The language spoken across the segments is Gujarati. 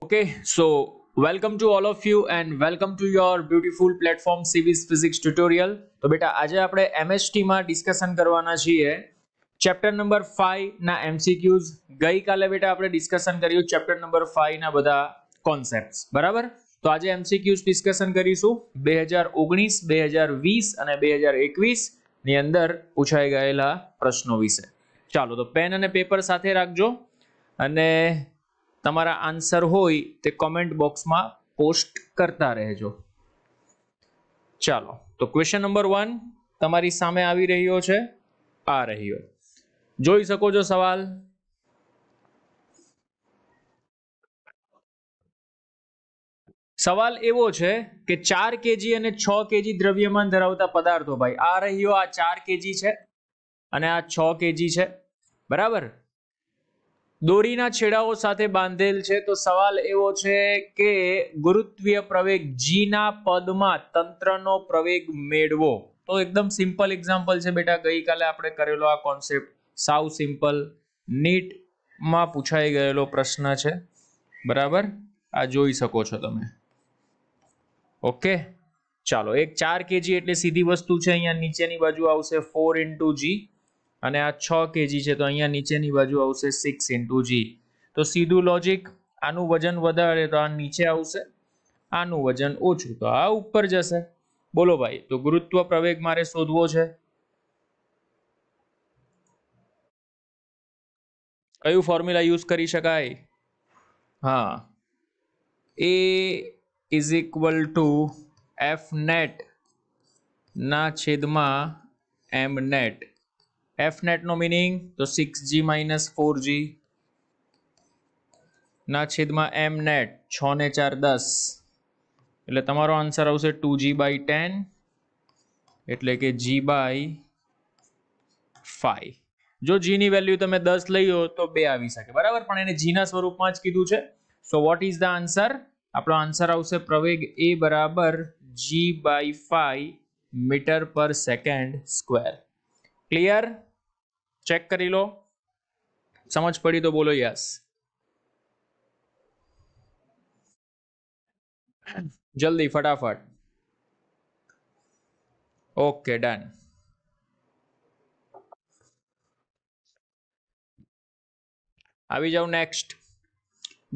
Okay, so welcome to all of you and welcome to your beautiful platform સિવિસ ફિઝિક્સ ટ્યુટોરિયલ તો બેટા આજે આપણે એમએસટીમાં ડિસ્કશન કરવાના છીએ ચેપ્ટર નંબર ફાઈવના એમસીક્યુઝ ગઈકાલે બેટા આપણે ડિસ્કશન કર્યું ચેપ્ટર નંબર ફાઈવના બધા કોન્સેપ્ટ બરાબર તો આજે એમસીક્યુઝ ડિસ્કશન કરીશું બે હજાર ઓગણીસ બે હજાર વીસ અને બે હજાર એકવીસની અંદર પૂછાઈ ગયેલા પ્રશ્નો વિશે ચાલો તો પેન અને પેપર સાથે રાખજો અને તમારા આન્સર હોય તે કોમેન્ટ બોક્સમાં પોસ્ટ કરતા રહેજો ચાલો તો ક્વેશ્ચન નંબર વન તમારી સામે આવી રહ્યો છે આ રહ્યો જોઈ શકો છો સવાલ સવાલ એવો છે કે ચાર કેજી અને છ કેજી દ્રવ્યમાન ધરાવતા પદાર્થો ભાઈ આ રહ્યો આ ચાર કેજી છે અને આ છ કેજી છે બરાબર દોરીના છેડાઓ સાથે બાંધેલ છે તો સવાલ એવો છે કે ગુરુત્વીય પ્રવેગ જીના પદમાં તંત્રનો પ્રવેગ મેળવો તો એકદમ સિમ્પલ એક્ઝામ્પલ છે બેટા ગઈકાલે આપણે કરેલો આ કોન્સેપ્ટ સાવ સિમ્પલ નીટમાં પૂછાઈ ગયેલો પ્રશ્ન છે બરાબર આ જોઈ શકો છો તમે ઓકે ચાલો એક ચાર કેજી એટલે સીધી વસ્તુ છે અહીંયા નીચેની બાજુ આવશે ફોર ઇન્ટુ જી અને આ છ કેજી છે તો અહીંયા નીચેની બાજુ આવશે સિક્સ ઇન્ટુ જી તો સીધું લોજિક આનું વજન વધારે તો આ નીચે આવશે આનું વજન ઓછું તો આ ઉપર જશે બોલો ભાઈ તો ગુરુત્વ પ્રવેગ મારે શોધવો છે કયું ફોર્મ્યુલા યુઝ કરી શકાય હા a is equal to F net ના છેદમાં એમ નેટ એફ નેટનો મિનિંગ તો સિક્સ જી માઇનસ ફોર ના છેદમાં એમ નેટ છ ને ચાર દસ એટલે તમારો આન્સર આવશે ટુ જી બાય ટેન એટલે કે જી બાય ફાઈવ જો જીની વેલ્યુ તમે દસ લઈ તો બે આવી શકે બરાબર પણ એને જીના સ્વરૂપમાં જ કીધું છે so what is the answer આપણો આન્સર આવશે પ્રવેગ એ બરાબર g by five metre per second square clear check કરી લો સમજ પડી તો બોલો યસ જલ્દી ફટાફટ ઓકે ડન આવી જાવ નેક્સ્ટ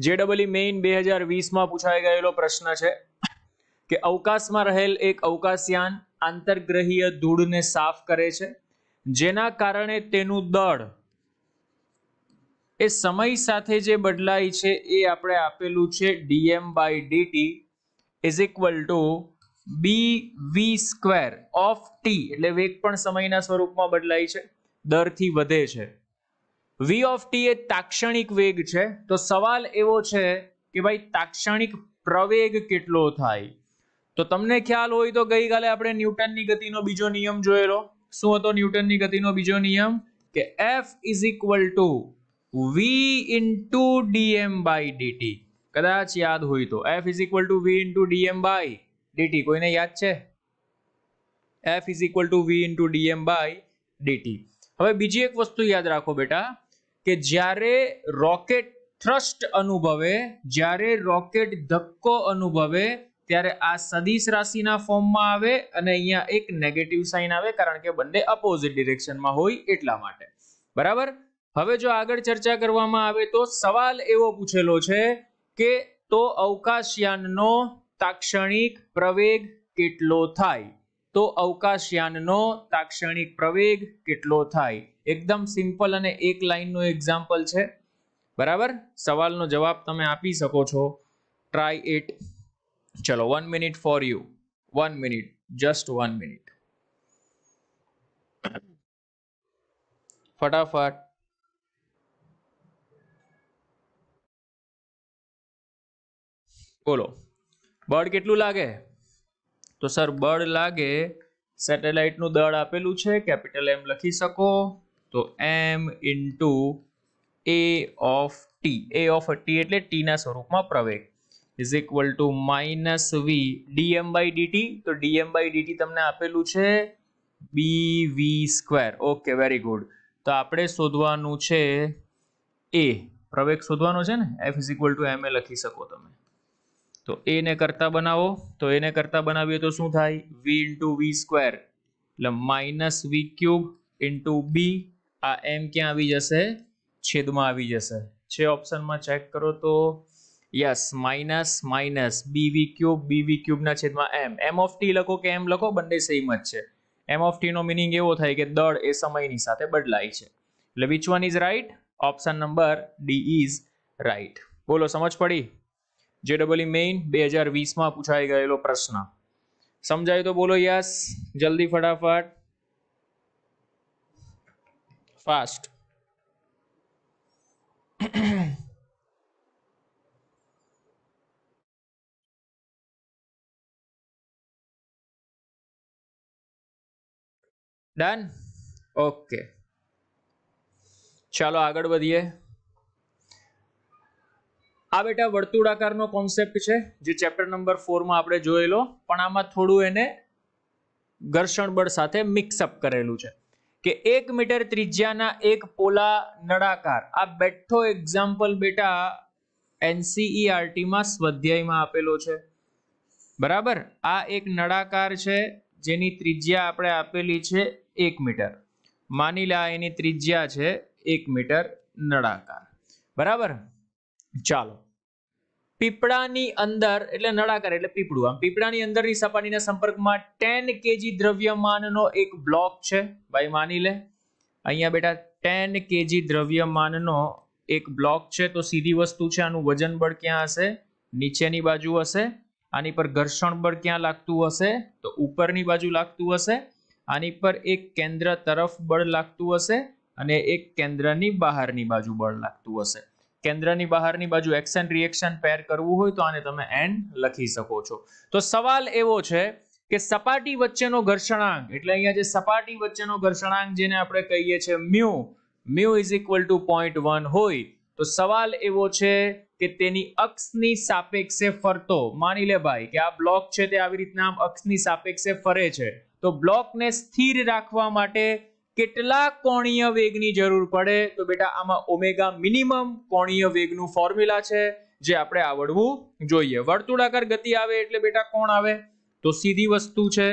જે ડબલઈ મેઇન બે હજાર વીસમાં પૂછાઈ ગયેલો પ્રશ્ન છે કે અવકાશમાં રહેલ એક અવકાશયાન આંતરગ્રહીય ધૂળને સાફ કરે છે જેના કારણે તેનું દળ એ સમય સાથે જે બદલાય છે એ આપણે આપેલું છે dm by dt is equal to b v square of t એટલે વેગ પણ સમયના સ્વરૂપમાં બદલાય છે દરથી વધે છે વી ઓફ ટી એ તાક્ષણિક વેગ છે તો સવાલ એવો છે કે ભાઈ તાક્ષણિક પ્રવેગ કેટલો થાય તો તમને ખ્યાલ હોય તો ગઈકાલે આપણે ન્યૂટનની ગતિનો બીજો નિયમ જોયેલો શું હતો ન્યૂટનની ગતિનો બીજો નિયમ કે F is equal to v into dm by dt કદાચ યાદ હોય તો F is equal to v into dm by dt કોઈને યાદ છે F is equal to v into dm by dt હવે બીજી એક વસ્તુ યાદ રાખો બેટા કે જ્યારે રોકેટ થ્રસ્ટ અનુભવે જ્યારે રોકેટ ધક્કો અનુભવે ત્યારે આ સદીશ રાશિના ફોર્મમાં આવે અને અહીંયા એક નેગેટિવ સાઇન આવે કારણ કે બંને અપોઝિટ ડિરેક્શનમાં હોય એટલા માટે બરાબર હવે જો આગળ ચર્ચા કરવામાં આવે તો સવાલ એવો પૂછેલો છે કે તો અવકાશયાનનો તાક્ષણિક પ્રવેગ કેટલો થાય તો અવકાશયાનનો તાક્ષણિક પ્રવેગ કેટલો થાય એકદમ સિમ્પલ અને એક લાઇનનો એક્ઝામ્પલ છે બરાબર સવાલનો જવાબ તમે આપી શકો છો ટ્રાય ઇટ ચલો one minute for you one minute just one minute ફટાફટ બોલો બળ કેટલું લાગે તો સર બળ લાગે સેટેલાઇટનું દળ આપેલું છે કેપિટલ એમ લખી શકો તો m into a of t a of t એટલે ટીના સ્વરૂપમાં પ્રવેગ is equal to minus v dm by dt તો ડીએમ બાય ડીટી તમને આપેલું છે b v square okay very good તો આપણે શોધવાનું છે એ પ્રવેગ શોધવાનો છે ને F is equal to m લખી શકો તમે તો એને કરતા બનાવો તો એને કરતા બનાવીએ તો શું થાય વી ઇન્ટુ વી સ્ક્વેર એટલે minus v cube into b આ એમ ક્યાં આવી જશે છેદમાં આવી જશે છે ઓપ્શનમાં ચેક કરો તો yes minus minus bv cube bv ક્યુબના છેદમાં એમ એમ ઓફ ટી લખો કે એમ લખો બંને સેમ જ છે એમ ઓફ ટીનો મિનિંગ એવો થાય કે દળ એ સમયની સાથે બદલાય છે એટલે which one is right option number d is right બોલો સમજ પડી જે ડબલ ઈ મેઇન બે હજાર વીસમાં પૂછાઈ ગયેલો પ્રશ્ન સમજાય તો બોલો યસ જલ્દી ફટાફટ ફાસ્ટ ડન ઓકે ચાલો આગળ વધીએ આ બેટા વર્તુળાકારનો કોન્સેપ્ટ છે જે ચેપ્ટર નંબર ફોરમાં આપણે જોયેલો પણ આમાં થોડું એને ઘર્ષણ બળ સાથે મિક્સઅપ કરેલું છે કે એક મીટર ત્રિજ્યાના એક પોલા નળાકાર આ બેઠો એક્ઝામ્પલ બેટા એનસીઈઆરટીમાં e સ્વાધ્યાયમાં આપેલો છે બરાબર આ એક નળાકાર છે જેની ત્રિજ્યા આપણે આપેલી છે એક મીટર માની લે એની ત્રિજ્યા છે એક મીટર નળાકાર બરાબર ચાલો પીપળાની અંદર એટલે નળાકાર એટલે પીપળું આમ પીપળાની અંદરની સપાટીના સંપર્કમાં ટેન કેજી દ્રવ્યમાનનો એક બ્લોક છે ભાઈ માની લે અહીંયા બેટા ટેન કેજી દ્રવ્યમાનનો એક બ્લોક છે તો સીધી વસ્તુ છે આનું વજન બળ ક્યાં હશે નીચેની બાજુ હશે આની પર ઘર્ષણ બળ ક્યાં લાગતું હશે તો ઉપરની બાજુ લાગતું હશે આની પર એક કેન્દ્ર તરફ બળ લાગતું હશે અને એક કેન્દ્રની બહારની બાજુ બળ લાગતું હશે કેન્દ્રની બહારની બાજુ એક્શન રિએક્શન પેર કરવું હોય તો આને તમે એન્ડ લખી શકો છો તો સવાલ એવો છે કે સપાટી વચ્ચેનો ઘર્ષણાંક એટલે અહીંયા જે સપાટી વચ્ચેનો ઘર્ષણાંક જેને આપણે કહીએ છીએ mu mu is equal to point one હોય તો સવાલ એવો છે કે તેની અક્ષની સાપેક્ષે ફરતો માની લે ભાઈ કે આ બ્લોક છે તે આવી રીતના આમ અક્ષની સાપેક્ષે ફરે છે તો બ્લોકને સ્થિર રાખવા માટે કેટલા કોણીય વેગની જરૂર પડે તો બેટા આમાં ઓમેગા મિનિમમ કોણીય વેગનું ફોર્મ્યુલા છે જે આપણે આવડવું જોઈએ વર્તુળાકાર ગતિ આવે એટલે બેટા કોણ આવે તો સીધી વસ્તુ છે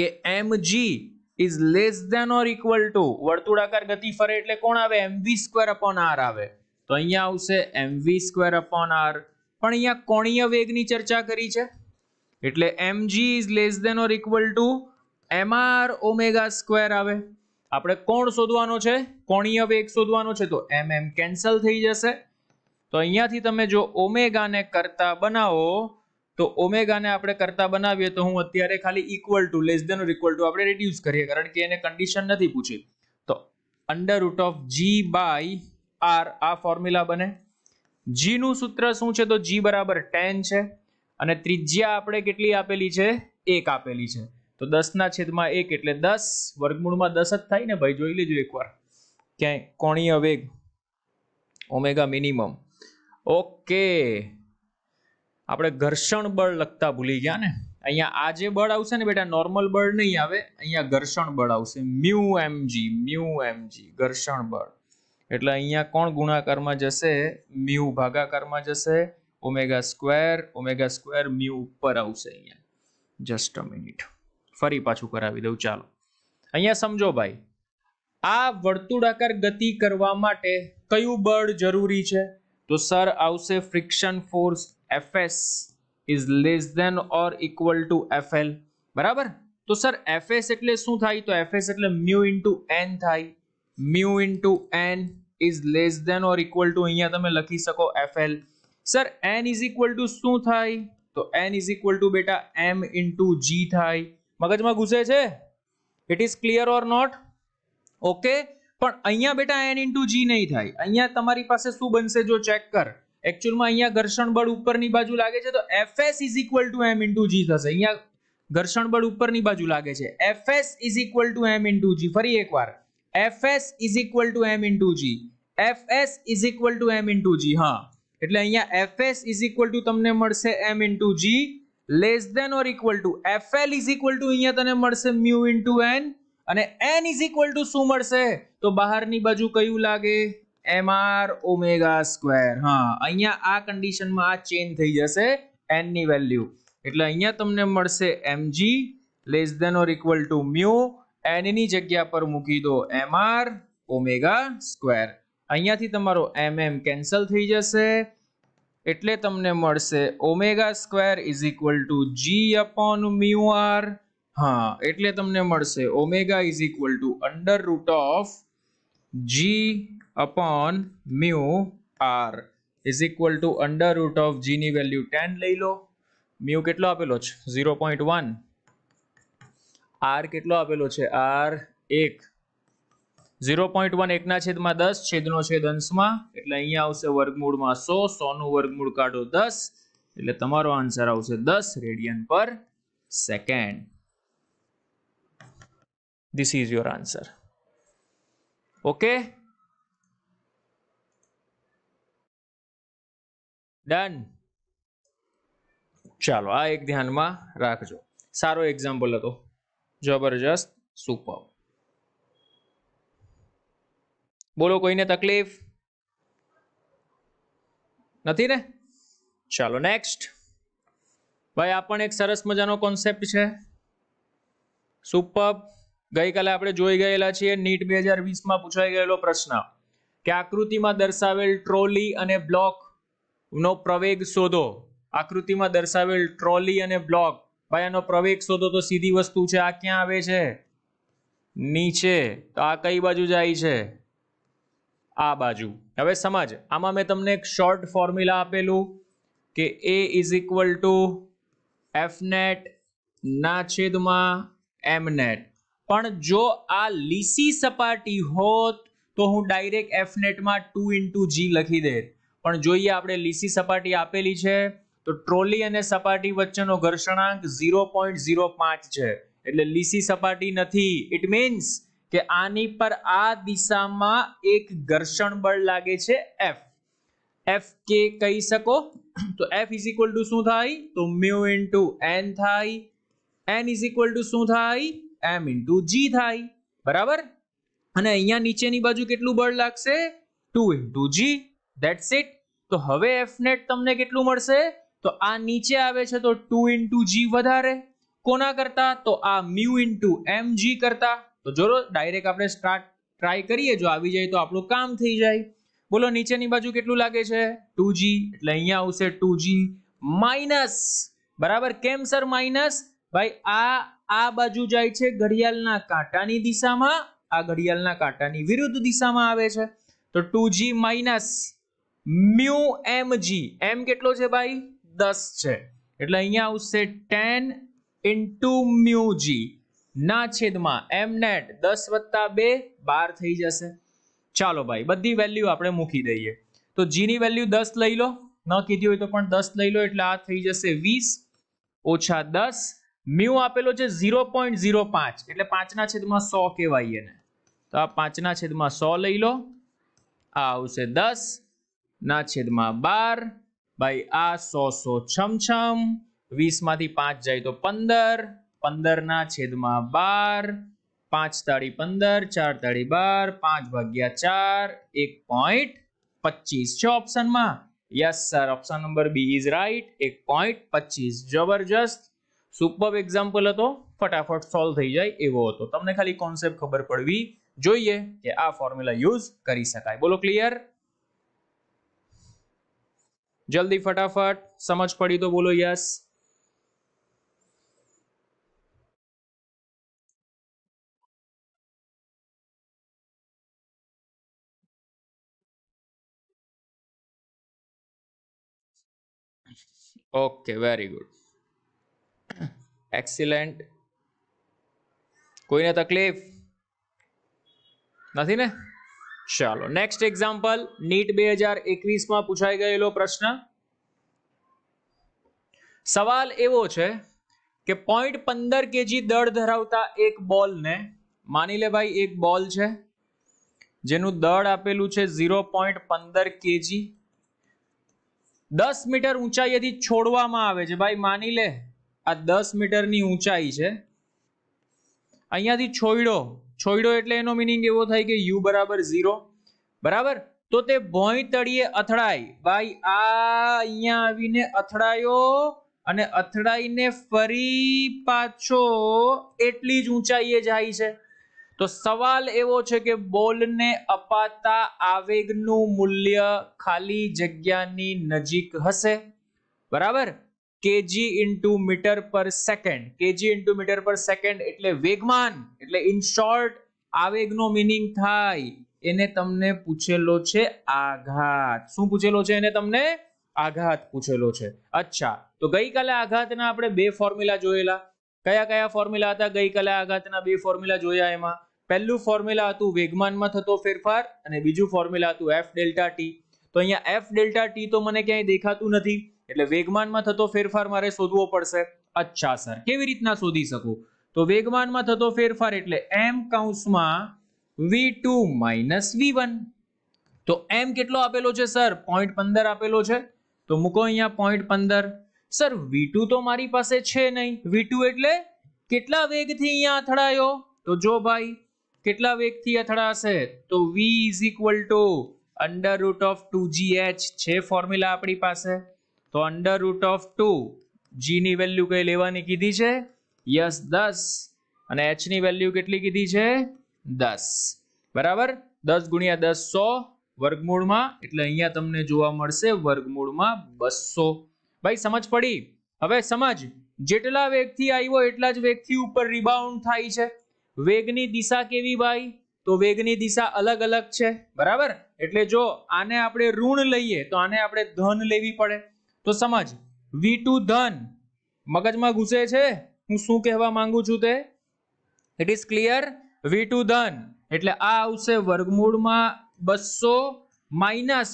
કે m is less than or equal to વર્તુળાકાર ગતિ ફરે એટલે કોણ આવે mv v square upon r આવે તો અહીંયા આવશે mv v square upon r પણ અહીંયા કોણીય વેગની ચર્ચા કરી છે એટલે mg is less than or equal to mr omega square આવે આપણે કોણ શોધવાનો છે કોણીય વેગ શોધવાનો છે તો એમ એમ કેન્સલ થઈ જશે તો અહીંયાથી તમે જો ઓમેગાને કરતા બનાવો તો ઓમેગાને આપણે કરતા બનાવીએ તો હું અત્યારે ખાલી equal to less than or equal to આપણે રિડ્યુસ કરીએ કારણ કે એને કન્ડિશન નથી પૂછી તો under root of g by r આ ફોર્મ્યુલા બને જીનું સૂત્ર શું છે તો જી બરાબર ટેન છે અને ત્રિજ્યા આપણે કેટલી આપેલી છે એક આપેલી છે તો દસના છેદમાં એક એટલે દસ વર્ગમૂળમાં દસ જ થાય ને ભાઈ જોઈ લેજો એકવાર ક્યાંય કોણીય વેગ ઓમેગા મિનિમમ ઓકે આપણે ઘર્ષણ બળ લખતા ભૂલી ગયા ને અહીંયા આ જે બળ આવશે ને બેટા નોર્મલ બળ નહીં આવે અહીંયા ઘર્ષણ બળ આવશે મ્યુ એમજી મ્યુ એમજી ઘર્ષણ બળ એટલે અહીંયા કોણ ગુણાકારમાં જશે મ્યુ ભાગાકારમાં જશે omega square omega square mu ઉપર આવશે અહીંયા જસ્ટ અ મિનિટ ફરી પાછું કરાવી દઉં ચાલો અહીંયા સમજો ભાઈ આ વર્તુળાકાર ગતિ કરવા માટે કયું બળ જરૂરી છે તો સર આવશે friction force fs is less than or equal to fl બરાબર તો સર એફએસ એટલે શું થાય તો એફએસ એટલે મ્યુ ઇન્ટુ એન થાય mu into N is less than or equal to અહીંયા તમે લખી શકો fl sir N is equal to શું થાય તો એન ઇઝ ઇક્વલ ટુ બેટા એમ ઇન્ટુ જી થાય મગજમાં ઘૂસે છે it is clear or not okay પણ અહીંયા બેટા એન ઇન્ટુ જી નહીં થાય અહીંયા તમારી પાસે શું બનશે જો ચેક કર એકચ્યુઅલમાં અહીંયા ઘર્ષણ બળ ઉપરની બાજુ લાગે છે તો f s is equal to m into g થશે અહીંયા ઘર્ષણ બળ ઉપરની બાજુ લાગે છે f s is equal to m into g ફરી એકવાર F is equal to m into g f s is equal to m into g હા એટલે અહીંયા f s is equal to તમને મળશે m into g less than or equal to f l is equal to અહીંયા તને મળશે મ્યુ ઇન્ટુ એન અને એન ઇઝ ઇક્વલ ટુ શું મળશે તો બહારની બાજુ કયું લાગે એમ આર ઓમેગા સ્ક્વેર હા અહીંયા આ કન્ડિશનમાં આ ચેન્જ થઈ જશે એન ની વેલ્યુ એટલે અહીંયા તમને મળશે mg less than or equal to mu એનની જગ્યા પર મૂકી દો એમ આર ઓમેગા સ્ક્વેર અહીંયાથી તમારો એમએમ mm કેન્સલ થઈ જશે એટલે તમને મળશે omega square is equal to g upon mu r હા એટલે તમને મળશે omega is equal to under root of g upon mu r is equal to under root of જીની વેલ્યુ ટેન લઈ લો મ્યુ કેટલો આપેલો છે ઝીરો પોઈન્ટ વન આર કેટલો આપેલો છે આર એક ઝીરો પોઈન્ટ વન એકના છેદમાં દસ છેદનો છેદ અંશમાં એટલે અહીંયા આવશે વર્ગમૂળમાં સો સોનું વર્ગમૂળ કાઢો દસ એટલે તમારો આન્સર આવશે દસ radian per second this is your answer okay done ચાલો આ એક ધ્યાનમાં રાખજો સારો એક્ઝામ્પલ હતો જબરજસ્ત સુપર બોલો કોઈને તકલીફ નથી ને ચાલો નેક્સ્ટ ભાઈ આ પણ એક સરસ મજાનો કોન્સેપ્ટ છે સુપર ગઈકાલે આપણે જોઈ ગયેલા છીએ નીટ બે હજાર વીસમાં પૂછાઈ ગયેલો પ્રશ્ન કે આકૃતિમાં દર્શાવેલ ટ્રોલી અને બ્લોકનો પ્રવેગ શોધો આકૃતિમાં દર્શાવેલ ટ્રોલી અને બ્લોક ભાઈ આનો પ્રવેગ શોધો તો સીધી વસ્તુ છે આ ક્યાં આવે છે નીચે તો આ કઈ બાજુ જાય છે આ બાજુ હવે સમજ આમાં મેં તમને એક શોર્ટ ફોર્મ્યુલા આપેલું કે a is equal to F net ના છેદમાં એમનેટ પણ જો આ લીસી સપાટી હોત તો હું ડાયરેક્ટ એફનેટમાં ટુ ઇન્ટુ જી લખી દે પણ જોઈએ આપણે લીસી સપાટી આપેલી છે તો ટ્રોલી અને સપાટી વચ્ચેનો ઘર્ષણાંક ઝીરો પોઈન્ટ ઝીરો પાંચ છે એટલે લીસી સપાટી નથી ઇટ મીન્સ કે આની પર આ દિશામાં એક ઘર્ષણ બળ લાગે છે એફ એફ કે કહી શકો તો એફ ઇઝ ઇક્વલ ટુ શું થાય તો મ્યુ ઇન્ટુ એન થાય એન ઇઝ ઇક્વલ ટુ શું થાય એમ ઇન્ટુ જી થાય બરાબર અને અહીંયા નીચેની બાજુ કેટલું બળ લાગશે two into g that's it તો હવે એફ નેટ તમને કેટલું મળશે તો આ નીચે આવે છે તો ટુ ઇન્ટુ જી વધારે કોના કરતા તો આ મ્યુ ઇન્ટુ એમ જી કરતા તો જોરો ડાયરેક્ટ આપણે સ્ટાર્ટ ટ્રાય કરીએ જો આવી જાય તો આપણું કામ થઈ જાય બોલો નીચેની બાજુ કેટલું લાગે છે ટુ એટલે અહીંયા આવશે ટુ માઇનસ બરાબર કેમ સર માઇનસ ભાઈ આ આ બાજુ જાય છે ઘડિયાળના કાંટાની દિશામાં આ ઘડિયાળના કાંટાની વિરુદ્ધ દિશામાં આવે છે તો two g minus mu m m કેટલો છે ભાઈ દસ છે એટલે અહીંયા આવશે ટેન ઇન્ટુ મ્યુ ના છેદમાં એમ નેટ દસ વત્તા બે બાર થઈ જશે ચાલો ભાઈ બધી વેલ્યુ આપણે મૂકી દઈએ તો જીની વેલ્યુ દસ લઈ લો ન કીધી હોય તો પણ દસ લઈ લો એટલે આ થઈ જશે વીસ ઓછા દસ મ્યુ આપેલો છે ઝીરો પોઈન્ટ ઝીરો પાંચ એટલે પાંચના છેદમાં સો કહેવાય એને તો આ પાંચના છેદમાં સો લઈ લો આ આવશે દસ ના છેદમાં બાર ભાઈ આ સો સો છમછમ વીસમાંથી પાંચ જાય તો પંદર પંદરના છેદમાં બાર પાંચ તાળી પંદર ચાર તાળી બાર પાંચ ભાગ્યા ચાર એક પોઈન્ટ પચીસ છે ઓપ્શનમાં yes sir option number B is right એક પોઈન્ટ પચીસ જબરજસ્ત સુપર એક્ઝામ્પલ હતો ફટાફટ સોલ્વ થઈ જાય એવો હતો તમને ખાલી કોન્સેપ્ટ ખબર પડવી જોઈએ કે આ ફોર્મ્યુલા યુઝ કરી શકાય બોલો ક્લિયર જલ્દી ફટાફટ સમજ પડી તો બોલો yes okay very good excellent કોઈને તકલીફ નથી ને ચાલો નેક્સ્ટ એક્ઝામ્પલ નીટ બે હજાર એકવીસમાં પૂછાઈ ગયેલો પ્રશ્ન સવાલ એવો છે કે પોઈન્ટ પંદર કેજી દળ ધરાવતા એક બોલને માની લે ભાઈ એક બોલ છે જેનું દળ આપેલું છે ઝીરો પોઈન્ટ પંદર કેજી દસ મીટર ઊંચાઈથી છોડવામાં આવે છે ભાઈ માની લે આ દસ મીટરની ઊંચાઈ છે અહીંયાથી છોડો છોડો એટલે એનો મિનિંગ એવો થાય કે યુ બરાબર ઝીરો બરાબર તો તે ભોંય તળીએ અથડાય ભાઈ આ અહીંયા આવીને અથડાયો અને અથડાઈને ફરી પાછો એટલી જ ઊંચાઈએ જાય છે તો સવાલ એવો છે કે બોલને અપાતા આવેગનું મૂલ્ય ખાલી જગ્યાની નજીક હશે બરાબર kg into metre per second kg into metre per second એટલે વેગમાન એટલે ઇન શોર્ટ આવેગનો મિનિંગ થાય એને તમને પૂછેલો છે આઘાત શું પૂછેલો છે એને તમને આઘાત પૂછેલો છે અચ્છા તો ગઈકાલે આઘાતના આપણે બે ફોર્મ્યુલા જોયેલા કયા કયા ફોર્મ્યુલા હતા ગઈકાલે આઘાતના બે ફોર્મ્યુલા જોયા એમાં પહેલું ફોર્મ્યુલા હતું વેગમાનમાં થતો ફેરફાર અને બીજું ફોર્મ્યુલા હતું એફ ડેલ્ટા ટી તો અહીંયા એફ ડેલ્ટા ટી તો મને ક્યાંય દેખાતું નથી એટલે વેગમાનમાં થતો ફેરફાર મારે શોધવો પડશે અચ્છા સર કેવી રીતના શોધી શકું તો વેગમાનમાં થતો ફેરફાર એટલે એમ કાઉન્સમાં v two minus v one તો એમ કેટલો આપેલો છે સર પોઈન્ટ પંદર આપેલો છે તો મૂકો અહીંયા પોઈન્ટ પંદર સર વી તો મારી પાસે છે નહીં વી એટલે કેટલા વેગથી અહીંયા અથડાયો તો જો ભાઈ કેટલા વેગથી અથડાશે તો v is equal to under root of two G H છે ફોર્મ્યુલા આપણી પાસે તો અંડર રૂટ ઓફ ટુ જીની વેલ્યુ કઈ લેવાની કીધી છે યસ દસ અને એચની વેલ્યુ કેટલી કીધી છે દસ બરાબર દસ ગુણ્યા દસ સો વર્ગમૂળમાં એટલે અહીંયા તમને જોવા મળશે વર્ગમૂળમાં બસો ભાઈ સમજ પડી હવે સમજ જેટલા વેગથી આવ્યો એટલા જ વેગથી ઉપર રિબાઉન્ડ થાય છે વેગની દિશા કેવી ભાઈ તો વેગની દિશા અલગ અલગ છે બરાબર એટલે જો આને આપણે ઋણ લઈએ તો આને આપણે ધન લેવી પડે તો સમજ વી ટુ ધન મગજમાં ઘૂસે છે હું શું કહેવા માંગુ છું તે it is clear v two ધન એટલે આ આવશે વર્ગમૂળમાં બસો માઇનસ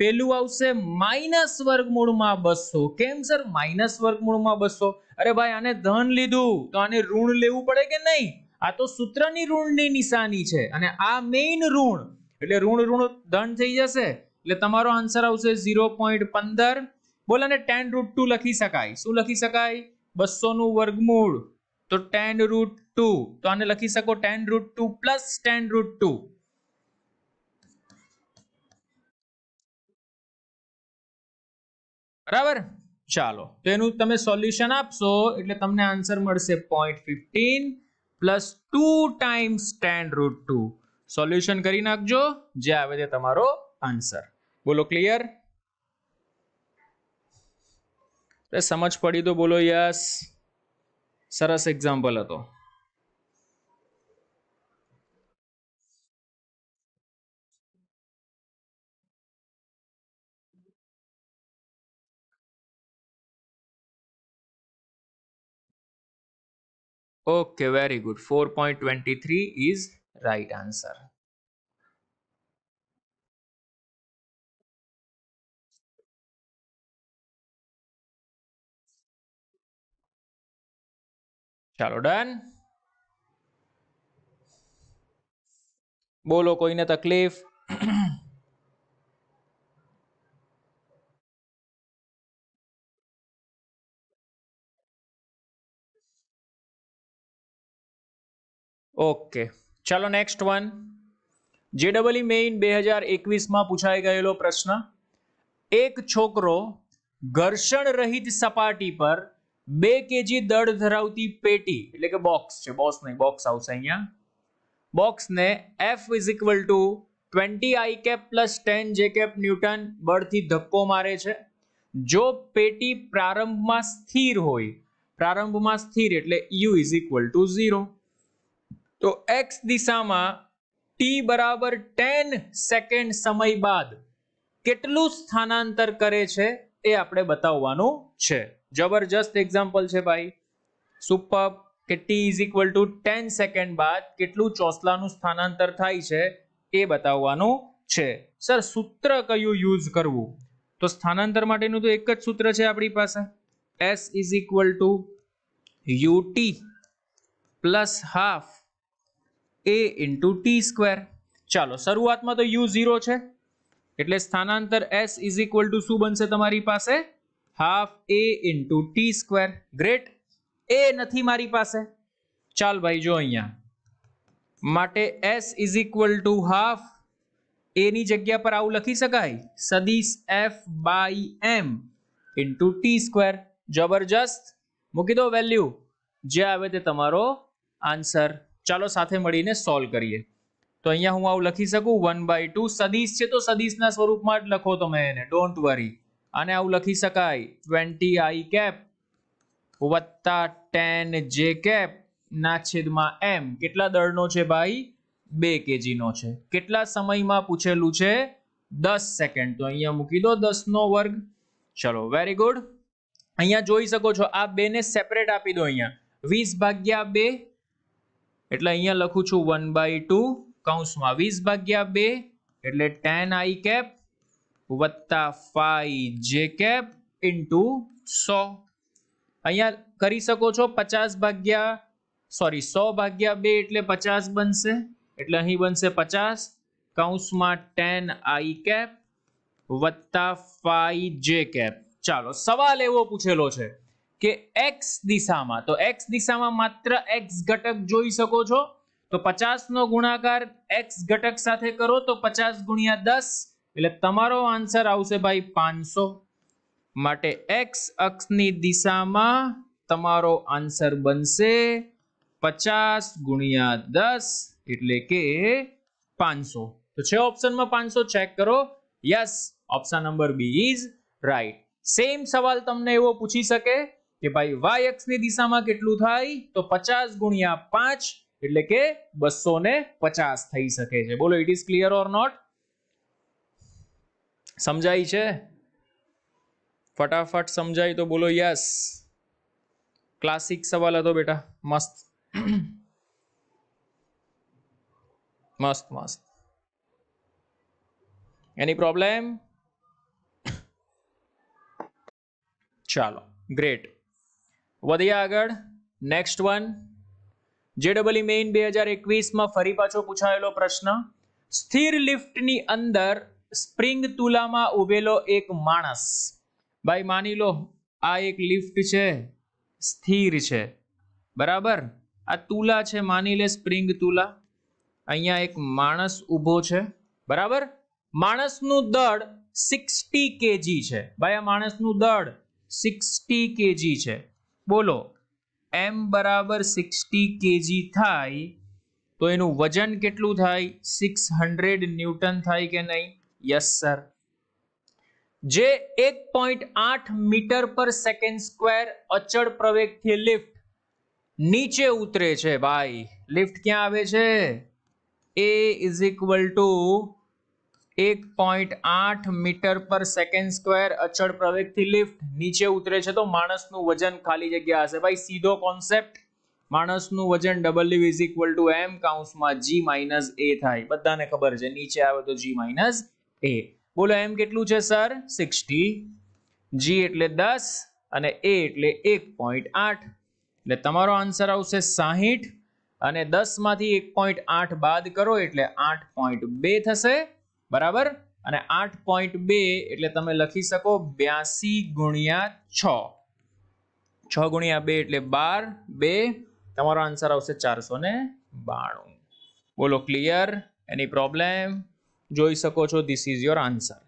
પેલું આવશે માઇનસ વર્ગમૂળમાં બસો કેમ સર માઇનસ વર્ગમૂળમાં બસો અરે ભાઈ આને ધન લીધું તો આને ઋણ લેવું પડે કે નહીં આ તો સૂત્રની ઋણની નિશાની છે અને આ મેઇન ઋણ એટલે ઋણ ઋણ ધન થઈ જશે એટલે તમારો આન્સર આવશે ઝીરો પોઈન્ટ પંદર બોલો ને ટેન રૂટ ટુ લખી શકાય શું લખી શકાય બસોનું વર્ગમૂળ તો ટેન રૂટ ટુ તો આને લખી શકો ten root two plus ten root two બરાબર ચાલો તો એનું તમે સોલ્યુશન આપશો એટલે તમને આન્સર મળશે point fifteen plus two times ten root two solution કરી નાખજો જે આવે તે તમારો આન્સર બોલો ક્લિયર સમજ પડી તો બોલો યસ સરસ એક્ઝામ્પલ હતો Okay, very good. 4.23 is right answer. ચાલો ડન બોલો કોઈને તકલીફ ઓકે ચાલો next one J double E main બે હજાર એકવીસમાં પૂછાઈ ગયેલો પ્રશ્ન એક છોકરો ઘર્ષણ રહિત સપાટી પર બે કેજી દળ ધરાવતી પેટી એટલે કે બોક્સ છે બોક્સ નહીં બોક્સ આવશે અહીંયા બોક્સને F is equal to twenty i cap plus ten j cap newton બળથી ધક્કો મારે છે જો પેટી પ્રારંભમાં સ્થિર હોય પ્રારંભમાં સ્થિર એટલે u is equal to zero તો એક્સ દિશામાં ટી બરાબર ટેન સેકન્ડ સમય બાદ કેટલું સ્થાનાંતર કરે છે એ આપણે બતાવવાનું છે જબરજસ્ત એક્ઝામ્પલ છે ભાઈ સુપર કે t is equal to ten second બાદ કેટલું ચોસલાનું સ્થાનાંતર થાય છે એ બતાવવાનું છે સર સૂત્ર કયું યુઝ કરવું તો સ્થાનાંતર માટેનું તો એક જ સૂત્ર છે આપણી પાસે s is equal to ut plus half a into T square ચાલો શરૂઆતમાં તો યુ ઝીરો છે એટલે સ્થાનાંતર એસ ઇઝ ઇક્વલ ટુ શું બનશે તમારી પાસે half a into T square great એ નથી મારી પાસે ચાલ ભાઈ જો અહીંયા માટે s is equal to half એની જગ્યા પર આવું લખી શકાય સદીશ F by m into T square જબરજસ્ત મૂકી દો વેલ્યુ જે આવે તે તમારો આન્સર ચાલો સાથે મળીને સોલ્વ કરીએ તો અહીંયા હું આવું લખી શકું વન બાય ટુ સદીશ છે તો સદીશના સ્વરૂપમાં જ લખો તમે એને ડોન્ટ વરી અને આવું લખી શકાય ટ્વેન્ટી આઈ કેપ વત્તા ટેન જે કેપ ના છેદમાં એમ કેટલા દળનો છે ભાઈ બે કેજીનો છે કેટલા સમયમાં પૂછેલું છે દસ સેકન્ડ તો અહીંયા મૂકી દો દસનો વર્ગ ચલો વેરી ગુડ અહીંયા જોઈ શકો છો આ બેને સેપરેટ આપી દો અહીંયા વીસ ભાગ્યા બે એટલે અહીંયા લખું છું વન બાય ટુ કૌંસમાં વીસ ભાગ્યા બે એટલે ટેન આઈ કેપ વત્તા ફાઈ જે કેપ ઇન્ટુ સો અહીંયા કરી શકો છો પચાસ ભાગ્યા સોરી સો ભાગ્યા બે એટલે પચાસ બનશે એટલે અહીં બનશે પચાસ કૌંસમાં ટેન આઈ કેપ વત્તા ફાઈ જે કેપ ચાલો સવાલ એવો પૂછેલો છે કે એક્સ દિશામાં તો એક્સ દિશામાં માત્ર એક્સ ઘટક જોઈ શકો છો તો પચાસ નો ગુણાકાર એક્સ ઘટક સાથે કરો તો પચાસ ગુણ્યા દસ એટલે તમારો આન્સર આવશે ભાઈ પાંચસો માટે એક્સ અક્ષની દિશામાં તમારો આન્સર બનશે પચાસ ગુણ્યા દસ એટલે કે પાંચસો તો છે ઓપ્શનમાં પાંચસો ચેક કરો yes option number B is right same સવાલ તમને એવો પૂછી શકે કે ભાઈ વાય ની દિશામાં કેટલું થાય તો પચાસ ગુણ્યા પાંચ એટલે કે બસો ને પચાસ થઈ શકે છે બોલો it is clear or not સમજાય છે ફટાફટ સમજાય તો બોલો યસ ક્લાસિક સવાલ હતો બેટા મસ્ત મસ્ત મસ્ત એની પ્રોબ્લેમ ચાલો ગ્રેટ વધીએ આગળ next one J double main બે હજાર એકવીસમાં ફરી પાછો પૂછાયેલો પ્રશ્ન સ્થિર લિફ્ટની અંદર સ્પ્રિંગ તુલામાં ઉભેલો એક માણસ ભાઈ માની લો આ એક લિફ્ટ છે સ્થિર છે બરાબર આ તુલા છે માની લે સ્પ્રિંગ તુલા અહીંયા એક માણસ ઊભો છે બરાબર માણસનું દળ સિક્સટી કેજી છે ભાઈ આ માણસનું દળ સિક્સટી કેજી છે બોલો એમ બરાબર સિક્સટી કેજી થાય તો એનું વજન કેટલું થાય સિક્સ હંડ્રેડ ન્યૂટન થાય કે નહીં યસ સર જે એક પોઈન્ટ આઠ મીટર પર સેકન્ડ સ્ક્વેર અચળ પ્રવેગથી લિફ્ટ નીચે ઉતરે છે ભાઈ લિફ્ટ ક્યાં આવે છે એ ઇઝ ઇક્વલ ટુ એક પોઈન્ટ આઠ મીટર પર સેકન્ડ સ્ક્વેર અચળ પ્રવેગથી લિફ્ટ નીચે ઉતરે છે તો માણસનું વજન ખાલી જગ્યા હશે ભાઈ સીધો કોન્સેપ્ટ માણસનું વજન ડબલ્યુ ઇઝ ઇક્વલ ટુ એમ કાઉન્સમાં જી માઇનસ એ થાય બધાને ખબર છે નીચે આવે તો જી માઇનસ એ બોલો એમ કેટલું છે સર સિક્સટી જી એટલે દસ અને એ એટલે એક પોઈન્ટ આઠ એટલે તમારો આન્સર આવશે સાહીઠ અને દસમાંથી એક પોઈન્ટ આઠ બાદ કરો એટલે આઠ પોઈન્ટ બે થશે બરાબર અને આઠ પોઈન્ટ બે એટલે તમે લખી શકો બ્યાસી ગુણ્યા છ છ ગુણ્યા બે એટલે બાર બે તમારો આન્સર આવશે ચારસો ને બાણું બોલો ક્લિયર એની પ્રોબ્લેમ જોઈ શકો છો ધીસ ઇઝ યોર આન્સર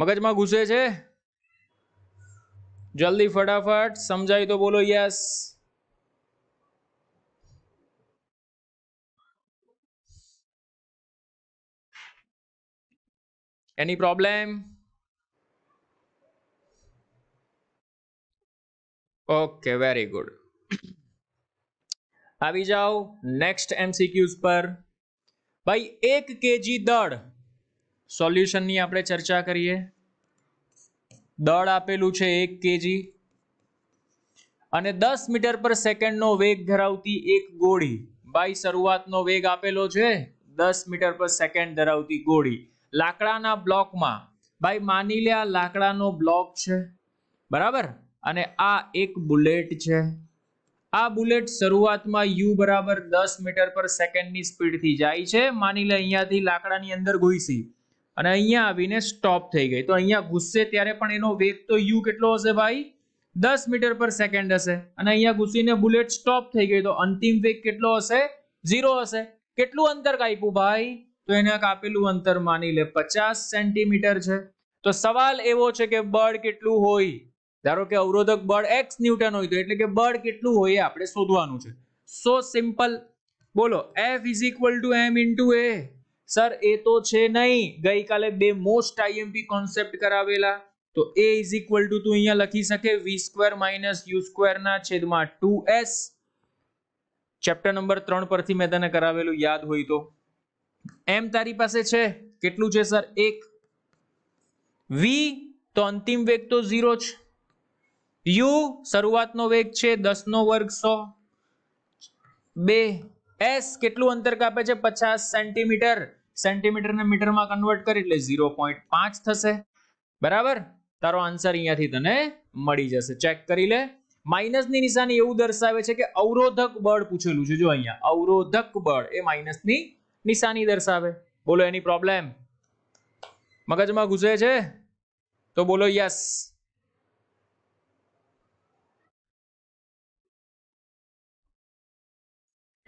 મગજમાં ઘૂસે છે જલ્દી ફટાફટ સમજાય તો બોલો yes any problem okay very good આવી જાઓ નેક્સ્ટ એમસીક્યુઝ પર ભાઈ એક કેજી દળ સોલ્યુશનની આપણે ચર્ચા કરીએ દળ આપેલું છે એક કેજી અને દસ મીટર પર સેકન્ડનો વેગ ધરાવતી એક ગોળી ભાઈ શરૂઆતનો વેગ આપેલો છે દસ મીટર પર સેકન્ડ ધરાવતી ગોળી લાકડાના બ્લોકમાં ભાઈ માની લે આ લાકડાનો બ્લોક છે બરાબર અને આ એક બુલેટ છે આ બુલેટ શરૂઆતમાં યુ બરાબર દસ મીટર પર સેકન્ડની સ્પીડથી જાય છે માની લે અહીંયાથી લાકડાની અંદર ઘૂસી અને અહીંયા આવીને સ્ટોપ થઈ ગઈ તો અહીંયા ઘૂસશે ત્યારે પણ એનો વેગ તો યુ કેટલો હશે ભાઈ દસ મીટર પર સેકન્ડ હશે અને અહીંયા ઘૂસીને બુલેટ સ્ટોપ થઈ ગઈ તો અંતિમ વેગ કેટલો હશે ઝીરો હશે કેટલું અંતર કાપ્યું ભાઈ તો એને કાપેલું અંતર માની લે પચાસ સેન્ટીમીટર છે તો સવાલ એવો છે કે બળ કેટલું હોય ધારો કે અવરોધક બળ એક્સ ન્યૂટન હોય તો એટલે કે બળ કેટલું હોય આપણે શોધવાનું છે સો સિમ્પલ બોલો F is equal to m into a sir a તો છે નહીં ગઈકાલે બે મોસ્ટ આઈએમપી કોન્સેપ્ટ કરાવેલા તો એ ઇઝ ઇક્વલ ટુ તું અહીંયા લખી શકે વી સ્ક્વેર માઇનસ યુ સ્ક્વેરના છેદમાં ટુ એસ ચેપ્ટર નંબર ત્રણ પરથી મેં તને કરાવેલું યાદ હોય તો એમ તારી પાસે છે કેટલું છે સર એક વી તો અંતિમ વેગ તો ઝીરો છે યુ શરૂઆતનો વેગ છે નો વર્ગ સો બે એસ કેટલું અંતર કાપે છે પચાસ સેન્ટીમીટર સેન્ટીમીટર સેન્ટીમીટરને મીટરમાં કન્વર્ટ કરી એટલે ઝીરો પોઈન્ટ પાંચ થશે બરાબર તારો આન્સર અહીંયાથી તને મળી જશે ચેક કરી લે માઇનસની નિશાની એવું દર્શાવે છે કે અવરોધક બળ પૂછેલું છે જો અહીંયા અવરોધક બળ એ માઇનસ ની નિશાની દર્શાવે બોલો એની પ્રોબ્લેમ મગજમાં ઘૂસે છે તો બોલો યસ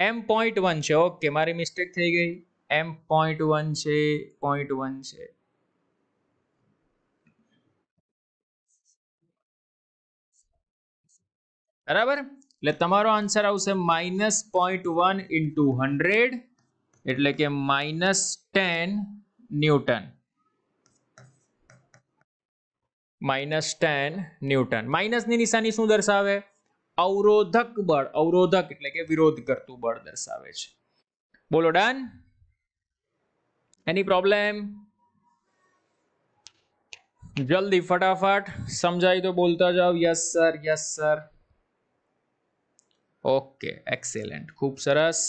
એમ પોઈન્ટ વન છે ઓકે મારી મિસ્ટેક થઈ ગઈ એમ પોઈન્ટ વન છે પોઈન્ટ વન છે બરાબર એટલે તમારો આન્સર આવશે minus point one into hundred એટલે કે minus ten newton minus ten newton માઇનસની નિશાની શું દર્શાવે અવરોધક બળ અવરોધક એટલે કે વિરોધ કરતું બળ દર્શાવે છે બોલો ડન એની પ્રોબ્લેમ જલ્દી ફટાફટ સમજાય તો બોલતા જાઓ yes sir yes sir okay excellent ખૂબ સરસ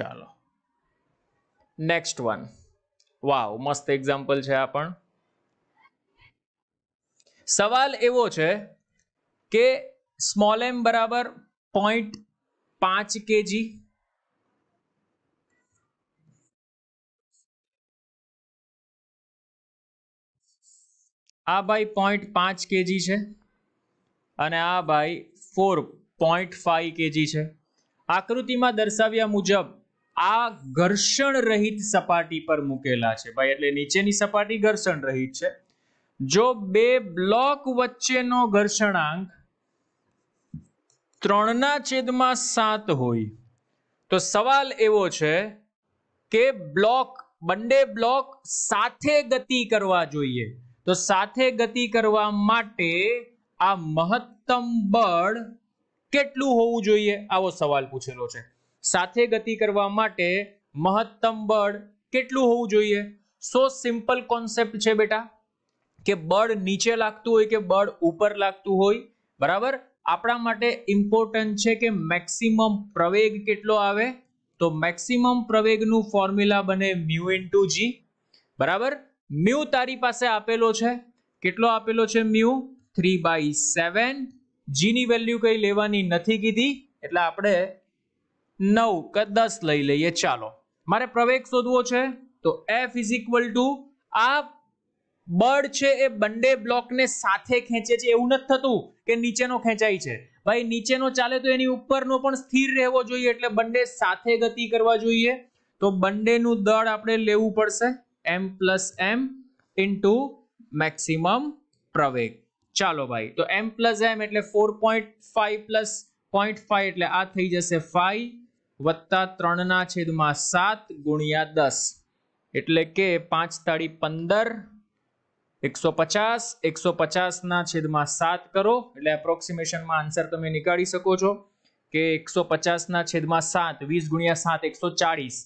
ચાલો નેક્સ્ટ વન વાવ મસ્ત એક્ઝામ્પલ છે આ પણ સવાલ એવો છે કે સ્મોલ એમ બરાબર પોઈન્ટ પાંચ કેજી આ ભાઈ પોઈન્ટ પાંચ કેજી છે અને આ ભાઈ ફોર પોઈન્ટ ફાઈવ કેજી છે આકૃતિમાં દર્શાવ્યા મુજબ આ ઘર્ષણ રહિત સપાટી પર મૂકેલા છે ભાઈ એટલે નીચેની સપાટી ઘર્ષણ રહિત છે જો બે બ્લોક વચ્ચેનો ઘર્ષણાંક ત્રણના છેદમાં સાત હોય તો સવાલ એવો છે કે બ્લોક બંને બ્લોક સાથે ગતિ કરવા જોઈએ તો સાથે ગતિ કરવા માટે આ મહત્તમ બળ કેટલું હોવું જોઈએ આવો સવાલ પૂછેલો છે સાથે ગતિ કરવા માટે મહત્તમ બળ કેટલું હોવું જોઈએ સો સિમ્પલ કોન્સેપ્ટ છે બેટા કે બળ નીચે લાગતું હોય કે બળ ઉપર લાગતું હોય બરાબર આપણા માટે ઇમ્પોર્ટન્ટ છે કે મેક્સિમમ પ્રવેગ કેટલો આવે તો મેક્સિમમ પ્રવેગનું ફોર્મ્યુલા બને મ્યુ ઇન ટુ જી બરાબર મ્યુ તારી પાસે આપેલો છે કેટલો આપેલો છે મ્યુ થ્રી બાય સેવન જીની વેલ્યુ કંઈ લેવાની નથી કીધી એટલે આપણે નવ કે દસ લઈ લઈએ ચાલો મારે પ્રવેગ શોધવો છે તો એફ ઇઝ ઇક્વલ ટુ આ બળ છે એ બંને બ્લોકને સાથે ખેંચે છે એવું નથી થતું કે નીચેનો ખેંચાય છે ભાઈ નીચેનો ચાલે તો એની ઉપરનો પણ સ્થિર રહેવો જોઈએ એટલે બંને સાથે ગતિ કરવા જોઈએ તો બંનેનું દળ આપણે લેવું પડશે M plus M into maximum પ્રવેગ ચાલો ભાઈ તો એમ પ્લસ એમ એટલે four point five plus point five એટલે આ થઈ જશે ફાઈવ વત્તા ત્રણના છેદમાં સાત ગુણ્યા દસ એટલે કે પાંચ તાળી પંદર એકસો પચાસ એકસો પચાસના છેદમાં સાત કરો એટલે એપ્રોક્સિમેશનમાં આન્સર તમે નીકાળી શકો છો કે એકસો પચાસના છેદમાં સાત વીસ ગુણ્યા સાત એકસો ચાળીસ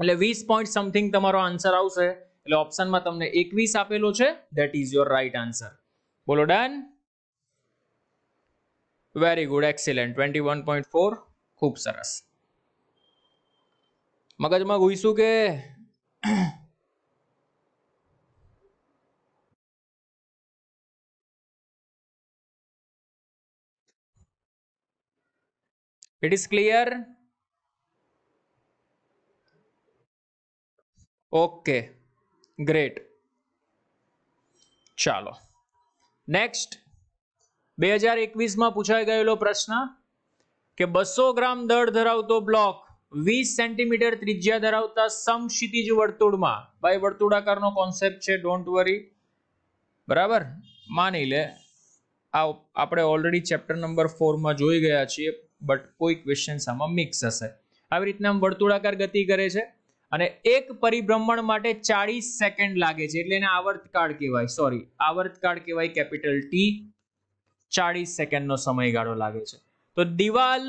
એટલે વીસ પોઈન્ટ સમથિંગ તમારો આન્સર આવશે એટલે ઓપ્શનમાં તમને એકવીસ આપેલો છે that is your right answer બોલો done very good excellent twenty one point four ખૂબ સરસ મગજમાં ઘૂસ્યું કે it is clear okay great ચાલો નેક્સ્ટ બે હજાર એકવીસમાં પૂછાઈ ગયેલો પ્રશ્ન કે બસો ગ્રામ દળ ધરાવતો બ્લોક વીસ સેન્ટીમીટર ત્રિજ્યા ધરાવતા સમક્ષિતિજ વર્તુળમાં ભાઈ વર્તુળાકારનો કોન્સેપ્ટ છે ડોન્ટ વરી બરાબર માની લે આ આપણે ઓલરેડી ચેપ્ટર નંબર ફોરમાં જોઈ ગયા છીએ બટ કોઈ ક્વેશ્ચન્સ આમાં મિક્સ હશે આવી રીતના વર્તુળાકાર ગતિ કરે છે અને એક પરિભ્રમણ માટે ચાળીસ સેકન્ડ લાગે છે એટલે એને આવર્તકાળ કહેવાય સોરી આવર્તકાળ કહેવાય કેપિટલ ટી ચાળીસ સેકન્ડનો સમયગાળો લાગે છે તો દિવાલ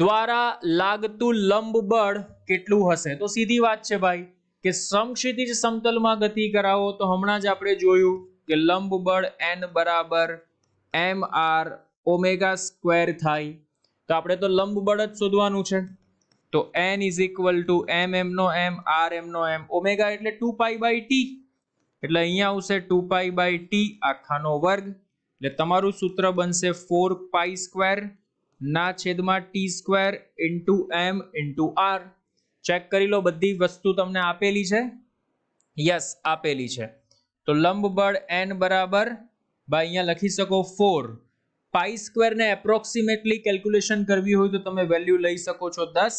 દ્વારા લાગતું લંબ બળ કેટલું હશે તો સીધી વાત છે ભાઈ કે સમક્ષિતિજ સમતલમાં ગતિ કરાવો તો હમણાં જ આપણે જોયું કે લંબ બળ એન બરાબર એમ આર ઓમેગા સ્ક્વેર થાય તો આપણે તો લંબ બળ જ શોધવાનું છે તો N is equal to M એમનો એમ આર એમનો એમ ઓમેગા એટલે ટુ પાઈ બાય ટી એટલે અહીંયા આવશે ટુ પાઈ બાય ટી આખાનો વર્ગ એટલે તમારું સૂત્ર બનશે ફોર પાઈ સ્ક્વેર ના છેદમાં T square into M into R check કરી લો બધી વસ્તુ તમને આપેલી છે યસ આપેલી છે તો લંબ એન બરાબર બાય અહીંયા લખી શકો ફોર પાઈ સ્ક્વેરને એપ્રોક્સિમેટલી કેલ્ક્યુલેશન કરવી હોય તો તમે વેલ્યુ લઈ શકો છો દસ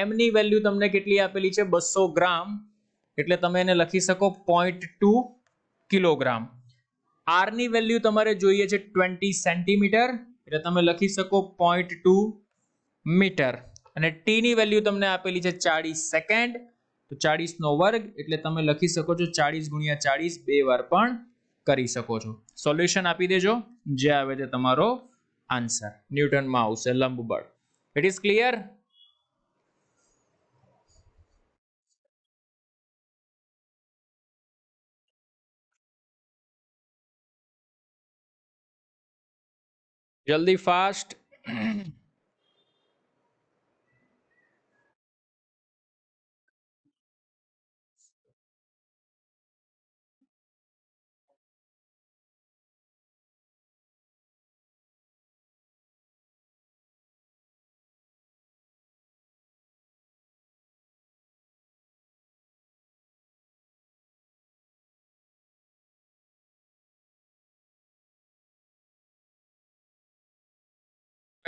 એમની વેલ્યુ તમને કેટલી આપેલી છે બસો ગ્રામ એટલે તમે એને લખી શકો પોઈન્ટ ટુ કિલોગ્રામ આરની વેલ્યુ તમારે જોઈએ છે ટ્વેન્ટી સેન્ટીમીટર એટલે તમે લખી શકો પોઈન્ટ ટુ મીટર અને ટીની વેલ્યુ તમને આપેલી છે ચાળીસ સેકન્ડ તો ચાળીસનો વર્ગ એટલે તમે લખી શકો છો ચાળીસ ગુણ્યા ચાળીસ બે વાર પણ કરી શકો છો સોલ્યુશન આપી દેજો જે આવે છે તમારો આન્સર ન્યૂટનમાં આવશે લંબબળ ઇટ ઇઝ ક્લિયર જલ્દી ફાસ્ટ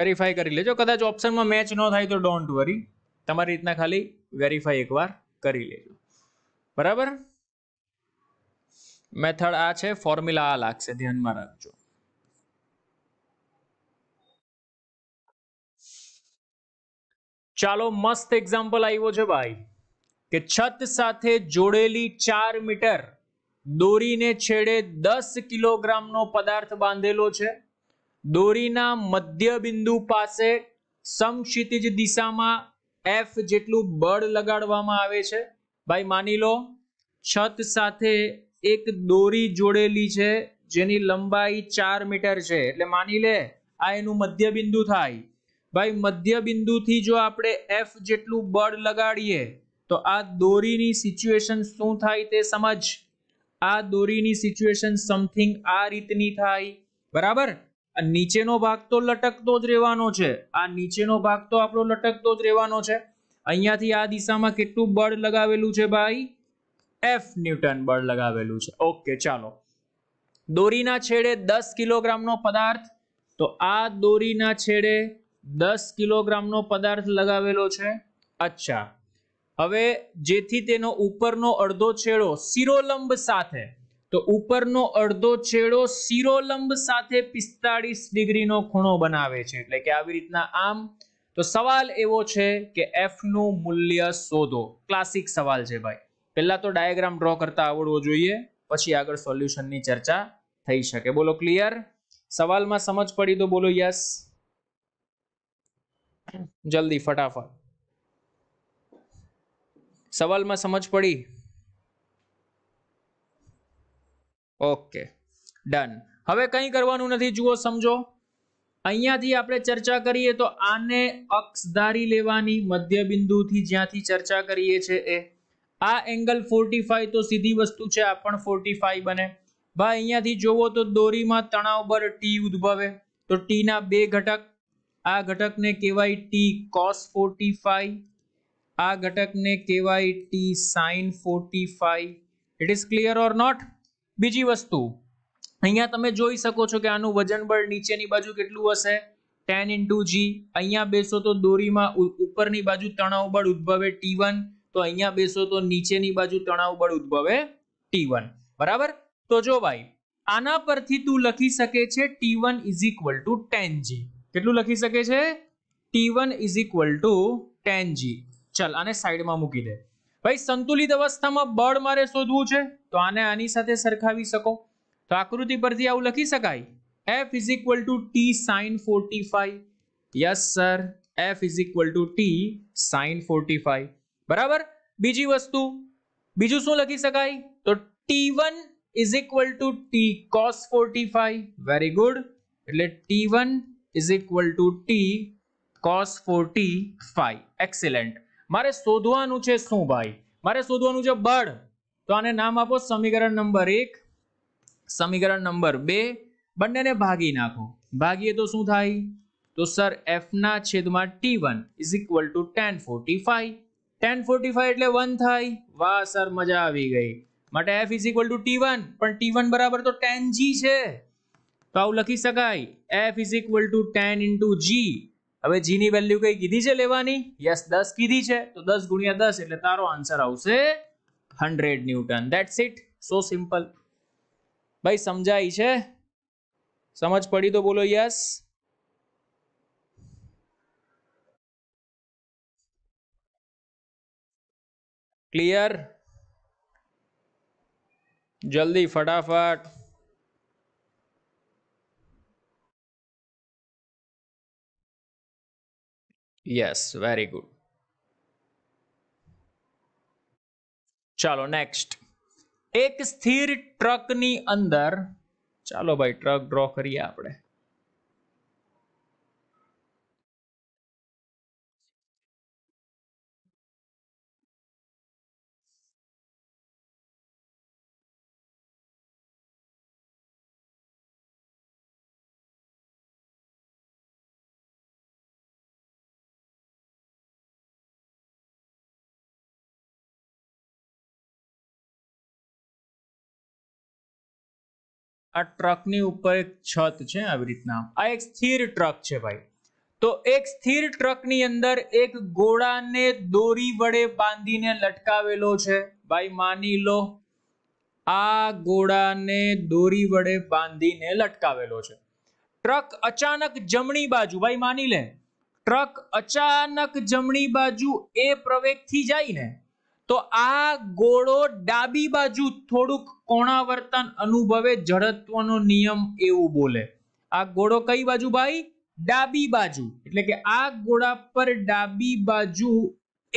વેરીફાઈ કરી લેજો કદાચ ઓપ્શનમાં મેચ ન થાય તો ડોન્ટ વરી તમારી રીતના ખાલી વેરીફાઈ એકવાર કરી લેજો બરાબર મેથડ આ છે ફોર્મ્યુલા આ લાગશે ધ્યાનમાં રાખજો ચાલો મસ્ત એક્ઝામ્પલ આવ્યો છે ભાઈ કે છત સાથે જોડેલી ચાર મીટર દોરીને છેડે દસ કિલોગ્રામનો પદાર્થ બાંધેલો છે દોરીના મધ્ય બિંદુ પાસે સમક્ષિતિજ દિશામાં એફ જેટલું બળ લગાડવામાં આવે છે ભાઈ માની લો છત સાથે એક દોરી જોડેલી છે જેની લંબાઈ ચાર મીટર છે એટલે માની લે આ એનું મધ્ય બિંદુ થાય ભાઈ મધ્ય બિંદુથી જો આપણે એફ જેટલું બળ લગાડીએ તો આ દોરીની સિચ્યુએશન શું થાય તે સમજ આ દોરીની સિચ્યુએશન સમથિંગ આ રીતની થાય બરાબર નીચેનો ભાગ તો લટકતો જ રહેવાનો છે આ નીચેનો ભાગ તો આપણો લટકતો જ રહેવાનો છે અહીંયાથી આ દિશામાં કેટલું બળ લગાવેલું છે ભાઈ એફ ન્યૂટન બળ લગાવેલું છે ઓકે ચાલો દોરીના છેડે દસ કિલોગ્રામનો પદાર્થ તો આ દોરીના છેડે દસ કિલોગ્રામનો પદાર્થ લગાવેલો છે અચ્છા હવે જેથી તેનો ઉપરનો અડધો છેડો શિરોલંબ સાથે તો ઉપરનો અડધો છેડો શિરોલંબ સાથે પિસ્તાળીસ ડિગ્રીનો ખૂણો બનાવે છે એટલે કે આવી રીતના આમ તો સવાલ એવો છે કે એફનું મૂલ્ય શોધો ક્લાસિક સવાલ છે ભાઈ પહેલાં તો ડાયાગ્રામ ડ્રો કરતા આવડવો જોઈએ પછી આગળ સોલ્યુશનની ચર્ચા થઈ શકે બોલો ક્લિયર સવાલમાં સમજ પડી તો બોલો યસ જલ્દી ફટાફટ સવાલમાં સમજ પડી ઓકે ડન હવે કંઈ કરવાનું નથી જુઓ સમજો અહીંયાથી આપણે ચર્ચા કરીએ તો આને અક્ષ ધારી લેવાની બિંદુથી જ્યાંથી ચર્ચા કરીએ છીએ એ આ એંગલ ફોર્ટી તો સીધી વસ્તુ છે આ પણ ફોર્ટી બને ભાઈ અહીંયાથી જોવો તો દોરીમાં તણાવ પર ટી ઉદ્ભવે તો ટીના બે ઘટક આ ઘટકને કહેવાય ટી કોસ ફોર્ટી આ ઘટકને કહેવાય T sine forty five it is clear or not બીજી વસ્તુ અહીંયા તમે જોઈ શકો છો કે આનું વજન બળ નીચેની બાજુ કેટલું હશે ટેન ઇન્ટુ જી અહીંયા બેસો તો દોરીમાં ઉપરની બાજુ તણાવ બળ ઉદ્ભવે ટી વન તો અહીંયા બેસો તો નીચેની બાજુ તણાવ બળ ઉદ્ભવે ટી વન બરાબર તો જો ભાઈ આના પરથી તું લખી શકે છે T one is equal to ten G કેટલું લખી શકે છે T one is equal to ten G ચલ આને સાઈડમાં મૂકી દે ભાઈ સંતુલિત અવસ્થામાં બળ મારે શોધવું છે તો આને આની સાથે સરખાવી શકો તો આકૃતિ પરથી આવું લખી શકાય F is equal to T sine forty five yes sir F is equal to T sine forty five બરાબર બીજી વસ્તુ બીજું શું લખી શકાય તો T one is equal to T cos forty very good એટલે T one is equal to T cos forty excellent મારે શોધવાનું છે શું ભાઈ મારે શોધવાનું છે બળ તો આને નામ આપો સમીકરણ નંબર એક સમીકરણ નંબર બે બંનેને ભાગી નાખો ભાગીએ તો શું થાય તો સર એફના છેદમાં T one is equal to tan forty five tan forty five એટલે વન થાય વાહ સર મજા આવી ગઈ માટે F is equal to T one પણ ટી વન બરાબર તો ટેન જી છે તો આવું લખી શકાય F is equal to ten into G अब g की वैल्यू कई दी छे लेवानी यस 10 की दी छे तो 10 * 10 એટલે તારો આન્સર આવશે 100 newton that's it so simple ભાઈ સમજાય છે સમજ પડી તો બોલો યસ ક્લિયર જલ્દી ફટાફટ યસ વેરી ગુડ ચાલો નેક્સ્ટ એક સ્થિર ટ્રકની અંદર ચાલો ભાઈ ટ્રક ડ્રો કરીએ આપણે આ ટ્રકની ઉપર એક છત છે આવી રીતના આ એક સ્થિર ટ્રક છે ભાઈ તો એક સ્થિર ટ્રકની અંદર એક ગોળાને દોરી વડે બાંધીને લટકાવેલો છે ભાઈ માની લો આ ગોળાને દોરી વડે બાંધીને લટકાવેલો છે ટ્રક અચાનક જમણી બાજુ ભાઈ માની લે ટ્રક અચાનક જમણી બાજુ એ પ્રવેગથી જાય ને તો આ ગોળો ડાબી બાજુ થોડુંક કોણાવર્તન અનુભવે જડત્વનો નિયમ એવું બોલે આ ગોળો કઈ બાજુ ભાઈ ડાબી બાજુ એટલે કે આ ગોળા પર ડાબી બાજુ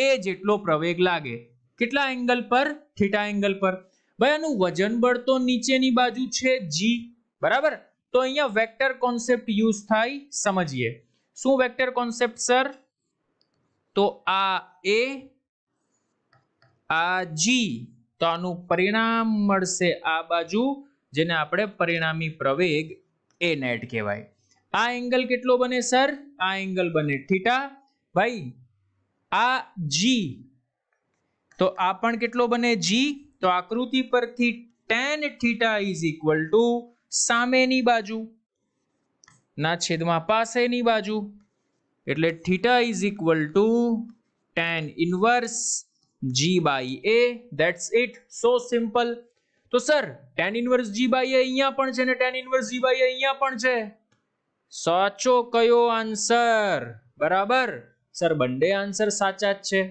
એ જેટલો પ્રવેગ લાગે કેટલા એંગલ પર થીટા એંગલ પર ભાઈ આનું વજન બળ તો નીચેની બાજુ છે જી બરાબર તો અહીંયા વેક્ટર કોન્સેપ્ટ યુઝ થાય સમજીએ શું વેક્ટર કોન્સેપ્ટ સર તો આ એ આ જી તો આનું પરિણામ મળશે આ બાજુ જેને આપણે પરિણામી પ્રવેગ એ નેટ કહેવાય આ એંગલ કેટલો બને સર આ એંગલ બને થીટા ભાઈ આ જી તો આ પણ કેટલો બને જી તો આકૃતિ પરથી tan theta is equal to સામેની બાજુ ના છેદમાં પાસેની બાજુ એટલે theta is equal to tan inverse G by A that's it so simple તો sir tan inverse G by A અહીંયા પણ છે ને tan inverse G by A અહીંયા પણ છે સાચો કયો આન્સર બરાબર સર બંને આન્સર સાચા જ છે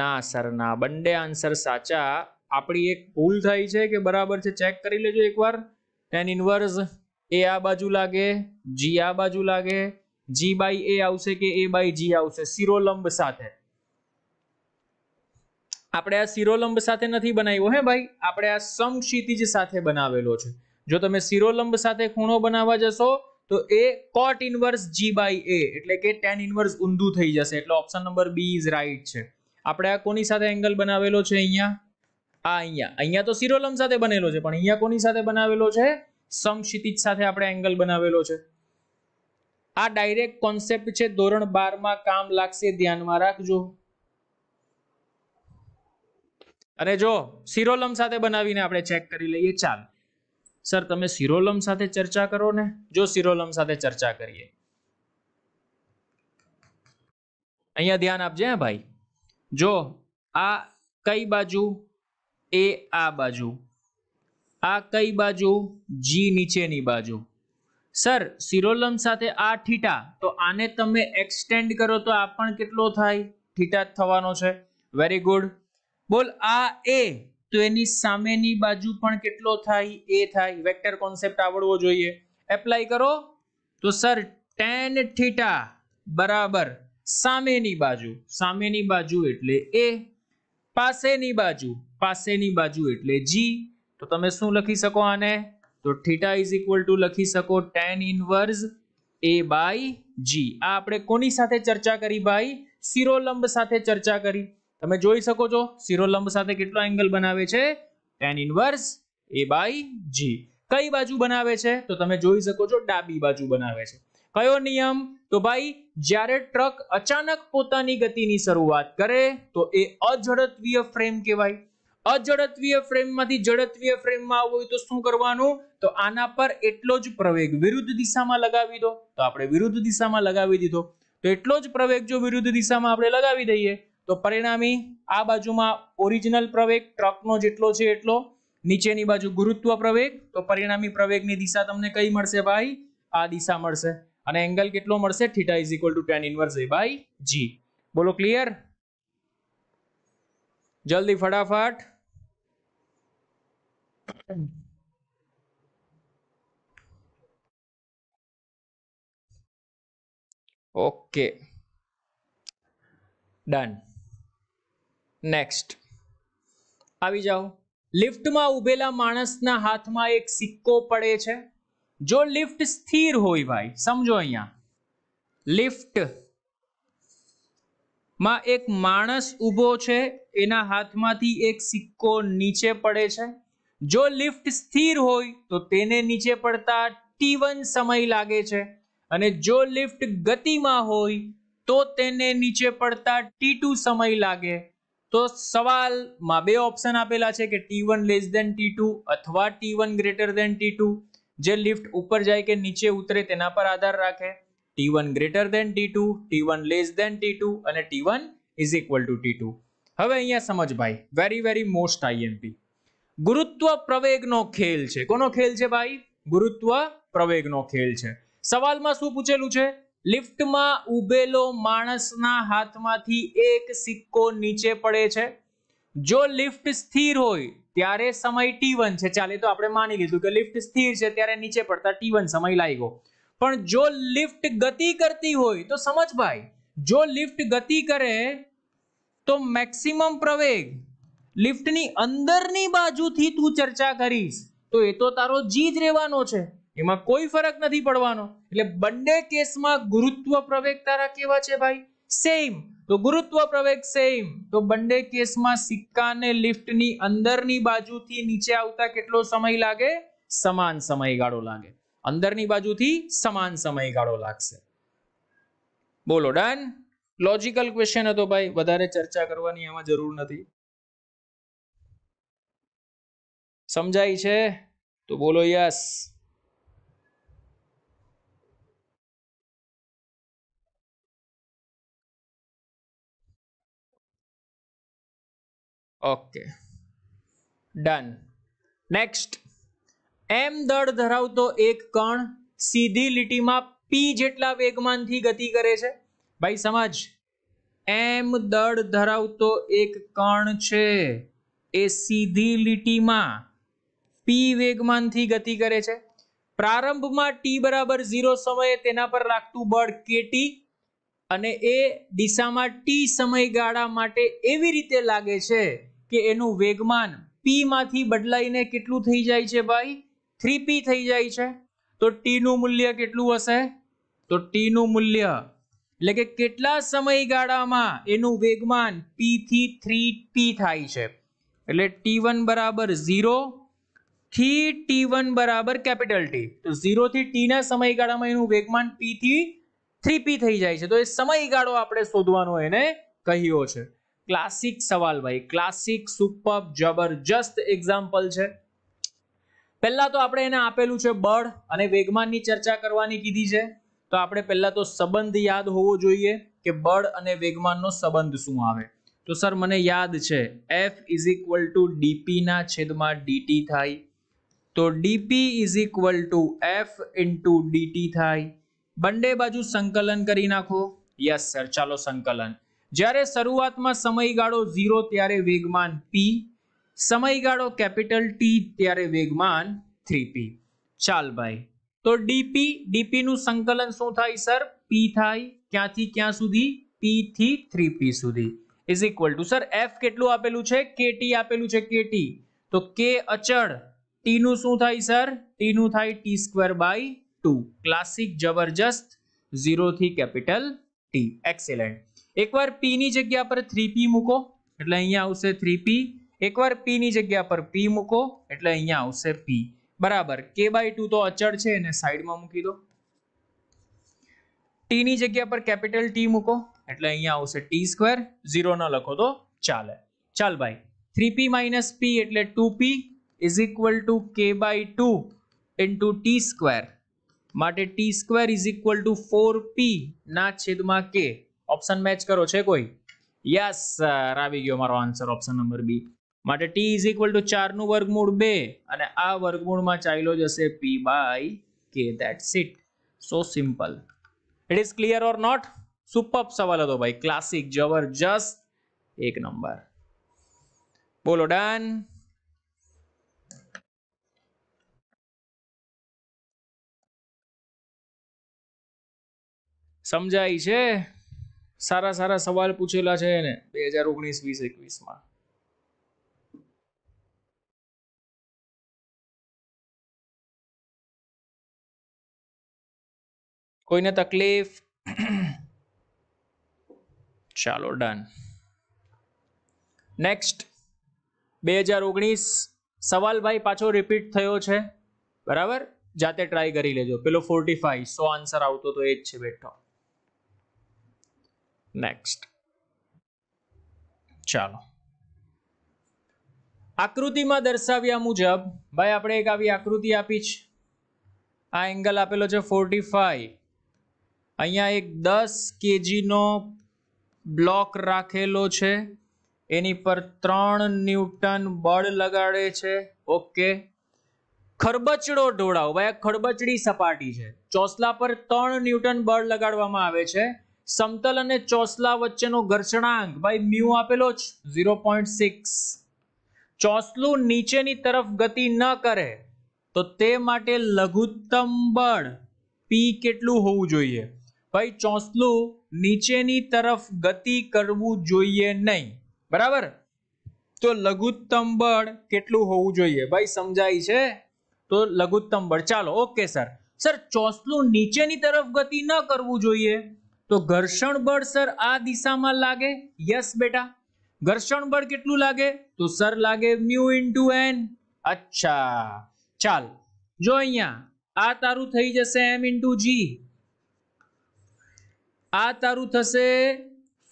ના સર ના બંને આન્સર સાચા આપણી એક ભૂલ થઈ છે કે બરાબર છે ચેક કરી લેજો એકવાર ટેન ઇન્વર્સ એ આ બાજુ લાગે જી આ બાજુ લાગે જી બાય એ આવશે કે એ બાય જી આવશે શિરોલંબ સાથે આપણે આ શિરોલંબ સાથે નથી બનાવ્યો હે ભાઈ આપણે આ સમક્ષિતિજ સાથે બનાવેલો છે જો તમે શિરોલંબ સાથે ખૂણો બનાવવા જશો તો એ કોટ ઇનવર્સ જી બાય એ એટલે કે ટેન ઇનવર્સ ઊંધું થઈ જશે એટલે option number B is right છે આપણે આ કોની સાથે એંગલ બનાવેલો છે અહીંયા આ અહીંયા અહીંયા તો શિરોલંબ સાથે બનેલો છે પણ અહીંયા કોની સાથે બનાવેલો છે સમક્ષિતિજ સાથે આપણે એંગલ બનાવેલો છે આ ડાયરેક્ટ કોન્સેપ્ટ છે ધોરણ બારમાં કામ લાગશે ધ્યાનમાં રાખજો અને જો સિરોલમ સાથે બનાવીને આપણે ચેક કરી લઈએ ચાલ સર તમે સિરોલમ સાથે ચર્ચા કરો ને જો સિરોલમ સાથે ચર્ચા કરીએ અહીંયા ધ્યાન આપજે હા ભાઈ જો આ કઈ બાજુ એ આ બાજુ આ કઈ બાજુ જી નીચેની બાજુ સર સિરોલમ સાથે આ થીટા તો આને તમે એક્સટેન્ડ કરો તો આ પણ કેટલો થાય થીટા થવાનો છે વેરી ગુડ બોલ આ એ તો એની સામેની બાજુ પણ કેટલો થાય એ થાય વેક્ટર કોન્સેપ્ટ આવડવો જોઈએ એપ્લાય કરો તો સર ટેન થીટા બરાબર સામેની બાજુ સામેની બાજુ એટલે એ પાસેની બાજુ પાસેની બાજુ એટલે જી તો તમે શું લખી શકો આને તો થીટા ઇઝ ઇક્વલ ટુ લખી શકો tan inverse A by G આ આપણે કોની સાથે ચર્ચા કરી ભાઈ શિરોલંબ સાથે ચર્ચા કરી તમે જોઈ શકો છો શિરોલંબ સાથે કેટલો એંગલ બનાવે છે tan inverse A by G કઈ બાજુ બનાવે છે તો તમે જોઈ શકો છો ડાબી બાજુ બનાવે છે કયો નિયમ તો ભાઈ જ્યારે ટ્રક અચાનક પોતાની ગતિની શરૂઆત કરે તો એ અજડત્વીય ફ્રેમ કહેવાય અજડત્વીય ફ્રેમમાંથી જડત્વીય ફ્રેમમાં આવવું હોય તો શું કરવાનું તો આના પર એટલો જ પ્રવેગ વિરુદ્ધ દિશામાં લગાવી દો તો આપણે વિરુદ્ધ દિશામાં લગાવી દીધો તો એટલો જ પ્રવેગ જો વિરુદ્ધ દિશામાં આપણે લગાવી દઈએ તો પરિણામી આ બાજુમાં ઓરિજિનલ પ્રવેગ ટ્રકનો જેટલો છે એટલો નીચેની બાજુ ગુરુત્વ પ્રવેગ તો પરિણામી પ્રવેગની દિશા તમને કઈ મળશે ભાઈ આ દિશા મળશે અને એંગલ કેટલો મળશે theta is equal to tan inverse A by G બોલો ક્લિયર જલ્દી ફટાફટ ઓકે ડન નેક્સ્ટ આવી જાઓ લિફ્ટમાં ઉભેલા માણસના હાથમાં એક સિક્કો પડે છે જો લિફ્ટ સ્થિર હોય ભાઈ સમજો અહીંયા લિફ્ટ માં એક માણસ ઊભો છે એના હાથમાંથી એક સિક્કો નીચે પડે છે જો લિફ્ટ સ્થિર હોય તો તેને નીચે પડતા ટી સમય લાગે છે અને જો લિફ્ટ ગતિમાં હોય તો તેને નીચે પડતા ટી સમય લાગે તો સવાલમાં બે ઓપ્શન આપેલા છે કે T one less than T અથવા T one greater than T જે લિફ્ટ ઉપર જાય કે નીચે ઉતરે તેના પર આધાર રાખે T one greater than T two T one less than T અને T one is equal to T હવે અહીંયા સમજ ભાઈ વેરી વેરી મોસ્ટ આઈએમપી ગુરુત્વ પ્રવેગનો ખેલ છે કોનો ખેલ છે ભાઈ ગુરુત્વ પ્રવેગનો ખેલ છે સવાલમાં શું પૂછેલું છે લિફ્ટમાં ઉભેલો માણસના હાથમાંથી એક સિક્કો નીચે પડે છે જો લિફ્ટ સ્થિર હોય ત્યારે સમય ટી વન છે ચાલે તો આપણે માની લીધું કે લિફ્ટ સ્થિર છે ત્યારે નીચે પડતા ટી વન સમય લાગ્યો પણ જો લિફ્ટ ગતિ કરતી હોય તો સમજ ભાઈ જો લિફ્ટ ગતિ કરે તો મેક્સિમમ પ્રવેગ લિફ્ટની અંદરની બાજુથી તું ચર્ચા કરીશ તો એ તો તારો જી જ રહેવાનો છે એમાં કોઈ ફરક નથી પડવાનો એટલે બંને કેસમાં ગુરુત્વ પ્રવેગ તારા કેવા છે ભાઈ સેમ તો ગુરુત્વ પ્રવેગ સેમ તો બંને કેસમાં સિક્કાને લિફ્ટની અંદરની બાજુથી નીચે આવતા કેટલો સમય લાગે સમાન સમયગાળો લાગે અંદરની બાજુથી સમાન સમયગાળો લાગશે બોલો ડન લોજિકલ ક્વેશ્ચન હતો ભાઈ વધારે ચર્ચા કરવાની એમાં જરૂર નથી સમજાય છે તો બોલો yes okay done next M દળ ધરાવતો એક કણ સીધી લીટીમાં પી જેટલા વેગમાનથી ગતિ કરે છે ભાઈ સમજ એમ દળ ધરાવતો એક કણ છે એ સીધી લીટીમાં પી વેગમાનથી ગતિ કરે છે પ્રારંભમાં ટી બરાબર ઝીરો સમયે તેના પર લાગતું બળ કેટી અને એ દિશામાં ટી સમયગાળા માટે એવી રીતે લાગે છે કે એનું વેગમાન પી માંથી બદલાઈને કેટલું થઈ જાય છે ભાઈ થ્રી થઈ જાય છે તો ટી નું મૂલ્ય કેટલું હશે તો ટી નું મૂલ્ય એટલે કે કેટલા સમયગાળામાં એનું વેગમાન પી થી થ્રી પી થાય છે એટલે ટી વન બરાબર ઝીરો થી ટી વન બરાબર કેપિટલ ટી તો ઝીરો થી ટી ના સમયગાળામાં એનું વેગમાન પી થી થ્રી થઈ જાય છે તો એ સમયગાળો આપણે શોધવાનો એને કહ્યો છે ક્લાસિક સવાલ ભાઈ ક્લાસિક સુપર જબરજસ્ત એક્ઝામ્પલ છે પહેલા તો આપણે એને આપેલું છે બળ અને વેગમાનની ચર્ચા કરવાની કીધી છે તો આપણે પહેલા તો સંબંધ યાદ હોવો જોઈએ કે બળ અને વેગમાનનો સંબંધ શું આવે તો સર મને યાદ છે એફ ઇઝ ઇક્વલ ટુ ડીપીના છેદમાં ડીટી થાય તો DP is equal to F into DT થાય બંને બાજુ સંકલન કરી નાખો યસ સર ચાલો સંકલન જ્યારે શરૂઆતમાં સમયગાળો ઝીરો ત્યારે વેગમાન પી સમયગાળો કેપિટલ ટી ત્યારે વેગમાન થ્રી ચાલ ભાઈ તો ડીપી ડીપી નું સંકલન શું થાય સર પી થાય ક્યાંથી ક્યાં સુધી પી થી થ્રી પી સુધી is equal to sir F કેટલું આપેલું છે કેટી આપેલું છે કેટી તો કે અચળ ટી નું શું થાય સર ટી નું થાય T square by two classic જબરજસ્ત ઝીરો થી કેપિટલ ટી એક્સેલન્ટ એકવાર પીની જગ્યા પર થ્રી પી મૂકો એટલે અહીંયા આવશે થ્રી પી એકવાર ની જગ્યા પર પી મૂકો એટલે અહીંયા આવશે પી બરાબર કે બાય ટુ તો અચળ છે એને સાઈડમાં મૂકી દો ની જગ્યા પર કેપિટલ ટી મૂકો એટલે અહીંયા આવશે ટી સ્ક્વેર ઝીરો ન લખો તો ચાલે ચાલ ભાઈ થ્રી પી માઇનસ પી એટલે two P is equal to K by two into T square માટે T square is equal to four P ના છેદમાં કે ઓપ્શન મેચ કરો છે કોઈ યસ સર આવી ગયો મારો આન્સર ઓપ્શન નંબર બી માટે ટી ઇઝ ઇક્વલ ટુ ચારનું વર્ગમૂળ બે અને આ વર્ગમૂળમાં ચાલ્યો જશે P by K that's it so simple it is clear or not super સવાલ હતો ભાઈ ક્લાસિક જબરજસ્ત એક નંબર બોલો ડન સમજાય છે સારા સારા સવાલ પૂછેલા છે એને બે હજાર ઓગણીસ વીસ એકવીસમાં કોઈને તકલીફ ચાલો ડન નેક્સ્ટ બે હજાર ઓગણીસ સવાલ ભાઈ પાછો રિપીટ થયો છે બરાબર જાતે ટ્રાય કરી લેજો પેલો ફોર્ટી ફાઈવ સો આન્સર આવતો તો એ જ છે બેઠો નેક્સ્ટ ચાલો આકૃતિમાં દર્શાવ્યા મુજબ ભાઈ આપણે એક આવી આકૃતિ આપી છે આ એંગલ આપેલો છે ફોર્ટી ફાઈવ અહીંયા એક દસ કેજીનો બ્લોક રાખેલો છે એની પર ત્રણ ન્યૂટન બળ લગાડે છે ઓકે ખરબચડો ઢોળાવ ભાઈ આ ખરબચડી સપાટી છે ચોસલા પર ત્રણ ન્યૂટન બળ લગાડવામાં આવે છે સમતલ અને ચોસલા વચ્ચેનો ઘર્ષણાંક બાય મ્યુ આપેલો છે ઝીરો પોઈન્ટ સિક્સ ચોસલું નીચેની તરફ ગતિ ન કરે તો તે માટે લઘુત્તમ બળ પી કેટલું હોવું જોઈએ ભાઈ ચોસલું નીચેની તરફ ગતિ કરવું જોઈએ નહીં બરાબર તો લઘુત્તમ બળ કેટલું હોવું જોઈએ ભાઈ સમજાય છે તો લઘુત્તમ બળ ચાલો ઓકે સર સર ચોસલું નીચેની તરફ ગતિ ન કરવું જોઈએ તો ઘર્ષણ બળ સર આ દિશામાં લાગે યસ બેટા ઘર્ષણ બળ કેટલું લાગે તો સર લાગે મ્યુ ઇન્ટુ એન અચ્છા ચાલ જો અહીંયા આ તારું થઈ જશે એમ ઇન્ટુ જી આ તારું થશે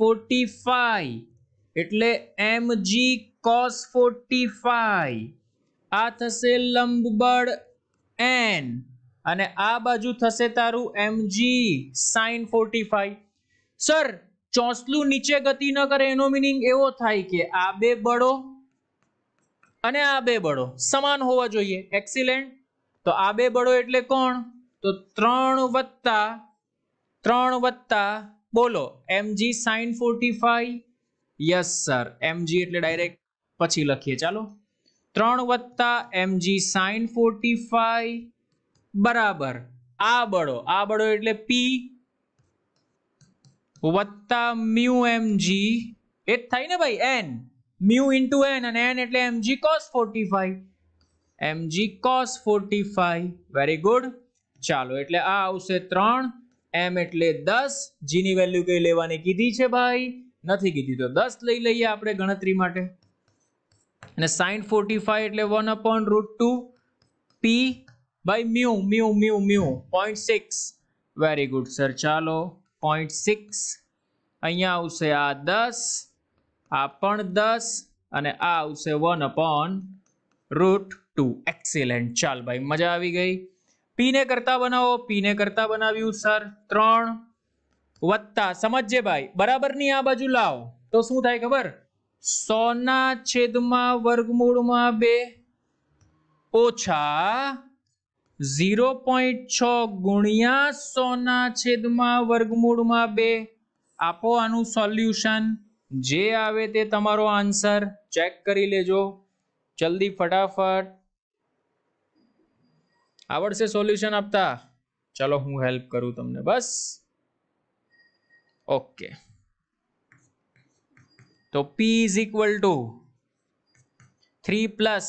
ફોર્ટી ફાઈવ એટલે M G cos forty five આ થશે લંબબળ એન અને આ બાજુ થશે તારું MG sine forty five sir ચોસલું નીચે ગતિ ન કરે એનો મિનિંગ એવો થાય કે આ બે બળો અને આ બે બળો સમાન હોવા જોઈએ એક્સિલેન્ટ તો આ બે બળો એટલે કોણ તો ત્રણ વત્તા ત્રણ વત્તા બોલો MG sine forty five yes sir MG એટલે ડાયરેક્ટ પછી લખીએ ચાલો ત્રણ વત્તા એમજી સાઇન ફોર્ટી ફાઈવ બરાબર આ બળો આ બળો એટલે પી વત્તા મ્યુ એમ જી એ જ થાય ને ભાઈ એન મ્યુ ઇન્ટુ એન અને એન એટલે M G cos forty five M G cos forty five very good ચાલો એટલે આ આવશે ત્રણ એમ એટલે દસ જીની વેલ્યુ કઈ લેવાની કીધી છે ભાઈ નથી કીધી તો દસ લઈ લઈએ આપણે ગણતરી માટે અને સાઈન ફોર્ટી ફાઈવ એટલે one upon root two P mu mu mu mu mu six very good sir ચાલો સિક્સ અહીંયા આવશે આ દસ આ પણ દસ અને આ આવશે 1 upon રૂટ ટુ એક્સેલેન્ટ ચાલ ભાઈ મજા આવી ગઈ પીને ને કરતા બનાવો પીને ને કરતા બનાવ્યું સર ત્રણ વત્તા સમજજે ભાઈ બરાબરની આ બાજુ લાવો તો શું થાય ખબર સોના છેદમાં વર્ગમૂળમાં બે ઓછા ઝીરો પોઈન્ટ છ ગુણ્યા સોના છેદમાં વર્ગમૂળમાં બે આપો આનું સોલ્યુશન જે આવે તે તમારો આન્સર ચેક કરી લેજો જલ્દી ફટાફટ આવડશે સોલ્યુશન આપતા ચાલો હું હેલ્પ કરું તમને બસ ઓકે તો P is equal to three plus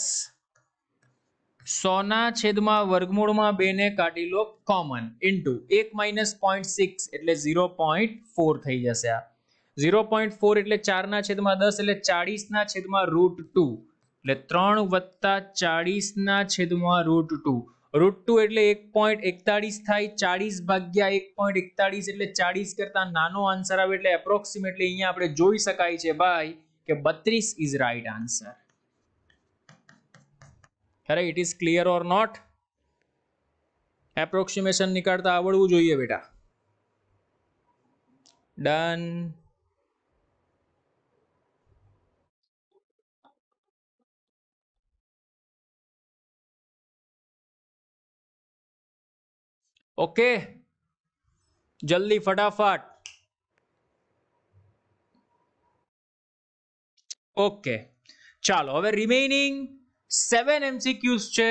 સોના છેદમાં વર્ગમૂળમાં બેને કાઢી લો કોમન ઇન્ટુ એક માઇનસ પોઈન્ટ સિક્સ એટલે ઝીરો પોઈન્ટ ફોર થઈ જશે આ ઝીરો પોઈન્ટ ફોર એટલે ચારના છેદમાં દસ એટલે ચાળીસના છેદમાં રૂટ ટુ એટલે ત્રણ વત્તા ચાળીસના છેદમાં રૂટ ટુ રૂટ ટુ એટલે એક પોઈન્ટ એકતાળીસ થાય ચાળીસ ભાગ્યા એક પોઈન્ટ એકતાળીસ એટલે ચાળીસ કરતાં નાનો આન્સર આવે એટલે એપ્રોક્સિમેટલી અહીંયા આપણે જોઈ શકાય છે ભાઈ કે બત્રીસ ઇઝ રાઈટ આન્સર अरे इट इज क्लियर और नॉट एप्रोक्सिमेशन निकालता आवड़व जो है बेटा डन ओके जल्दी फटाफट ओके चलो हमें रिमेनिंग સેવન એમસીક્યુઝ છે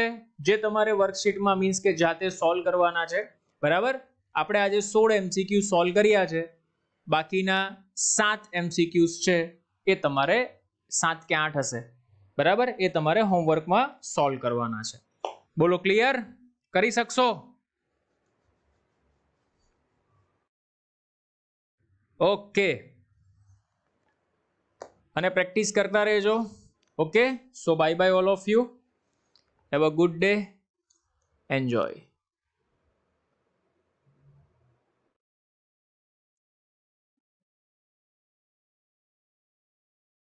જે તમારે વર્કશીટમાં મીન્સ કે જાતે સોલ્વ કરવાના છે બરાબર આપણે આજે સોળ એમસીક્યુ સોલ્વ કર્યા છે બાકીના સાત એમસીક્યુઝ છે એ તમારે સાત કે આઠ હશે બરાબર એ તમારે હોમવર્કમાં સોલ્વ કરવાના છે બોલો ક્લિયર કરી શકશો ઓકે અને પ્રેક્ટિસ કરતા રહેજો okay so bye bye all of you have a good day enjoy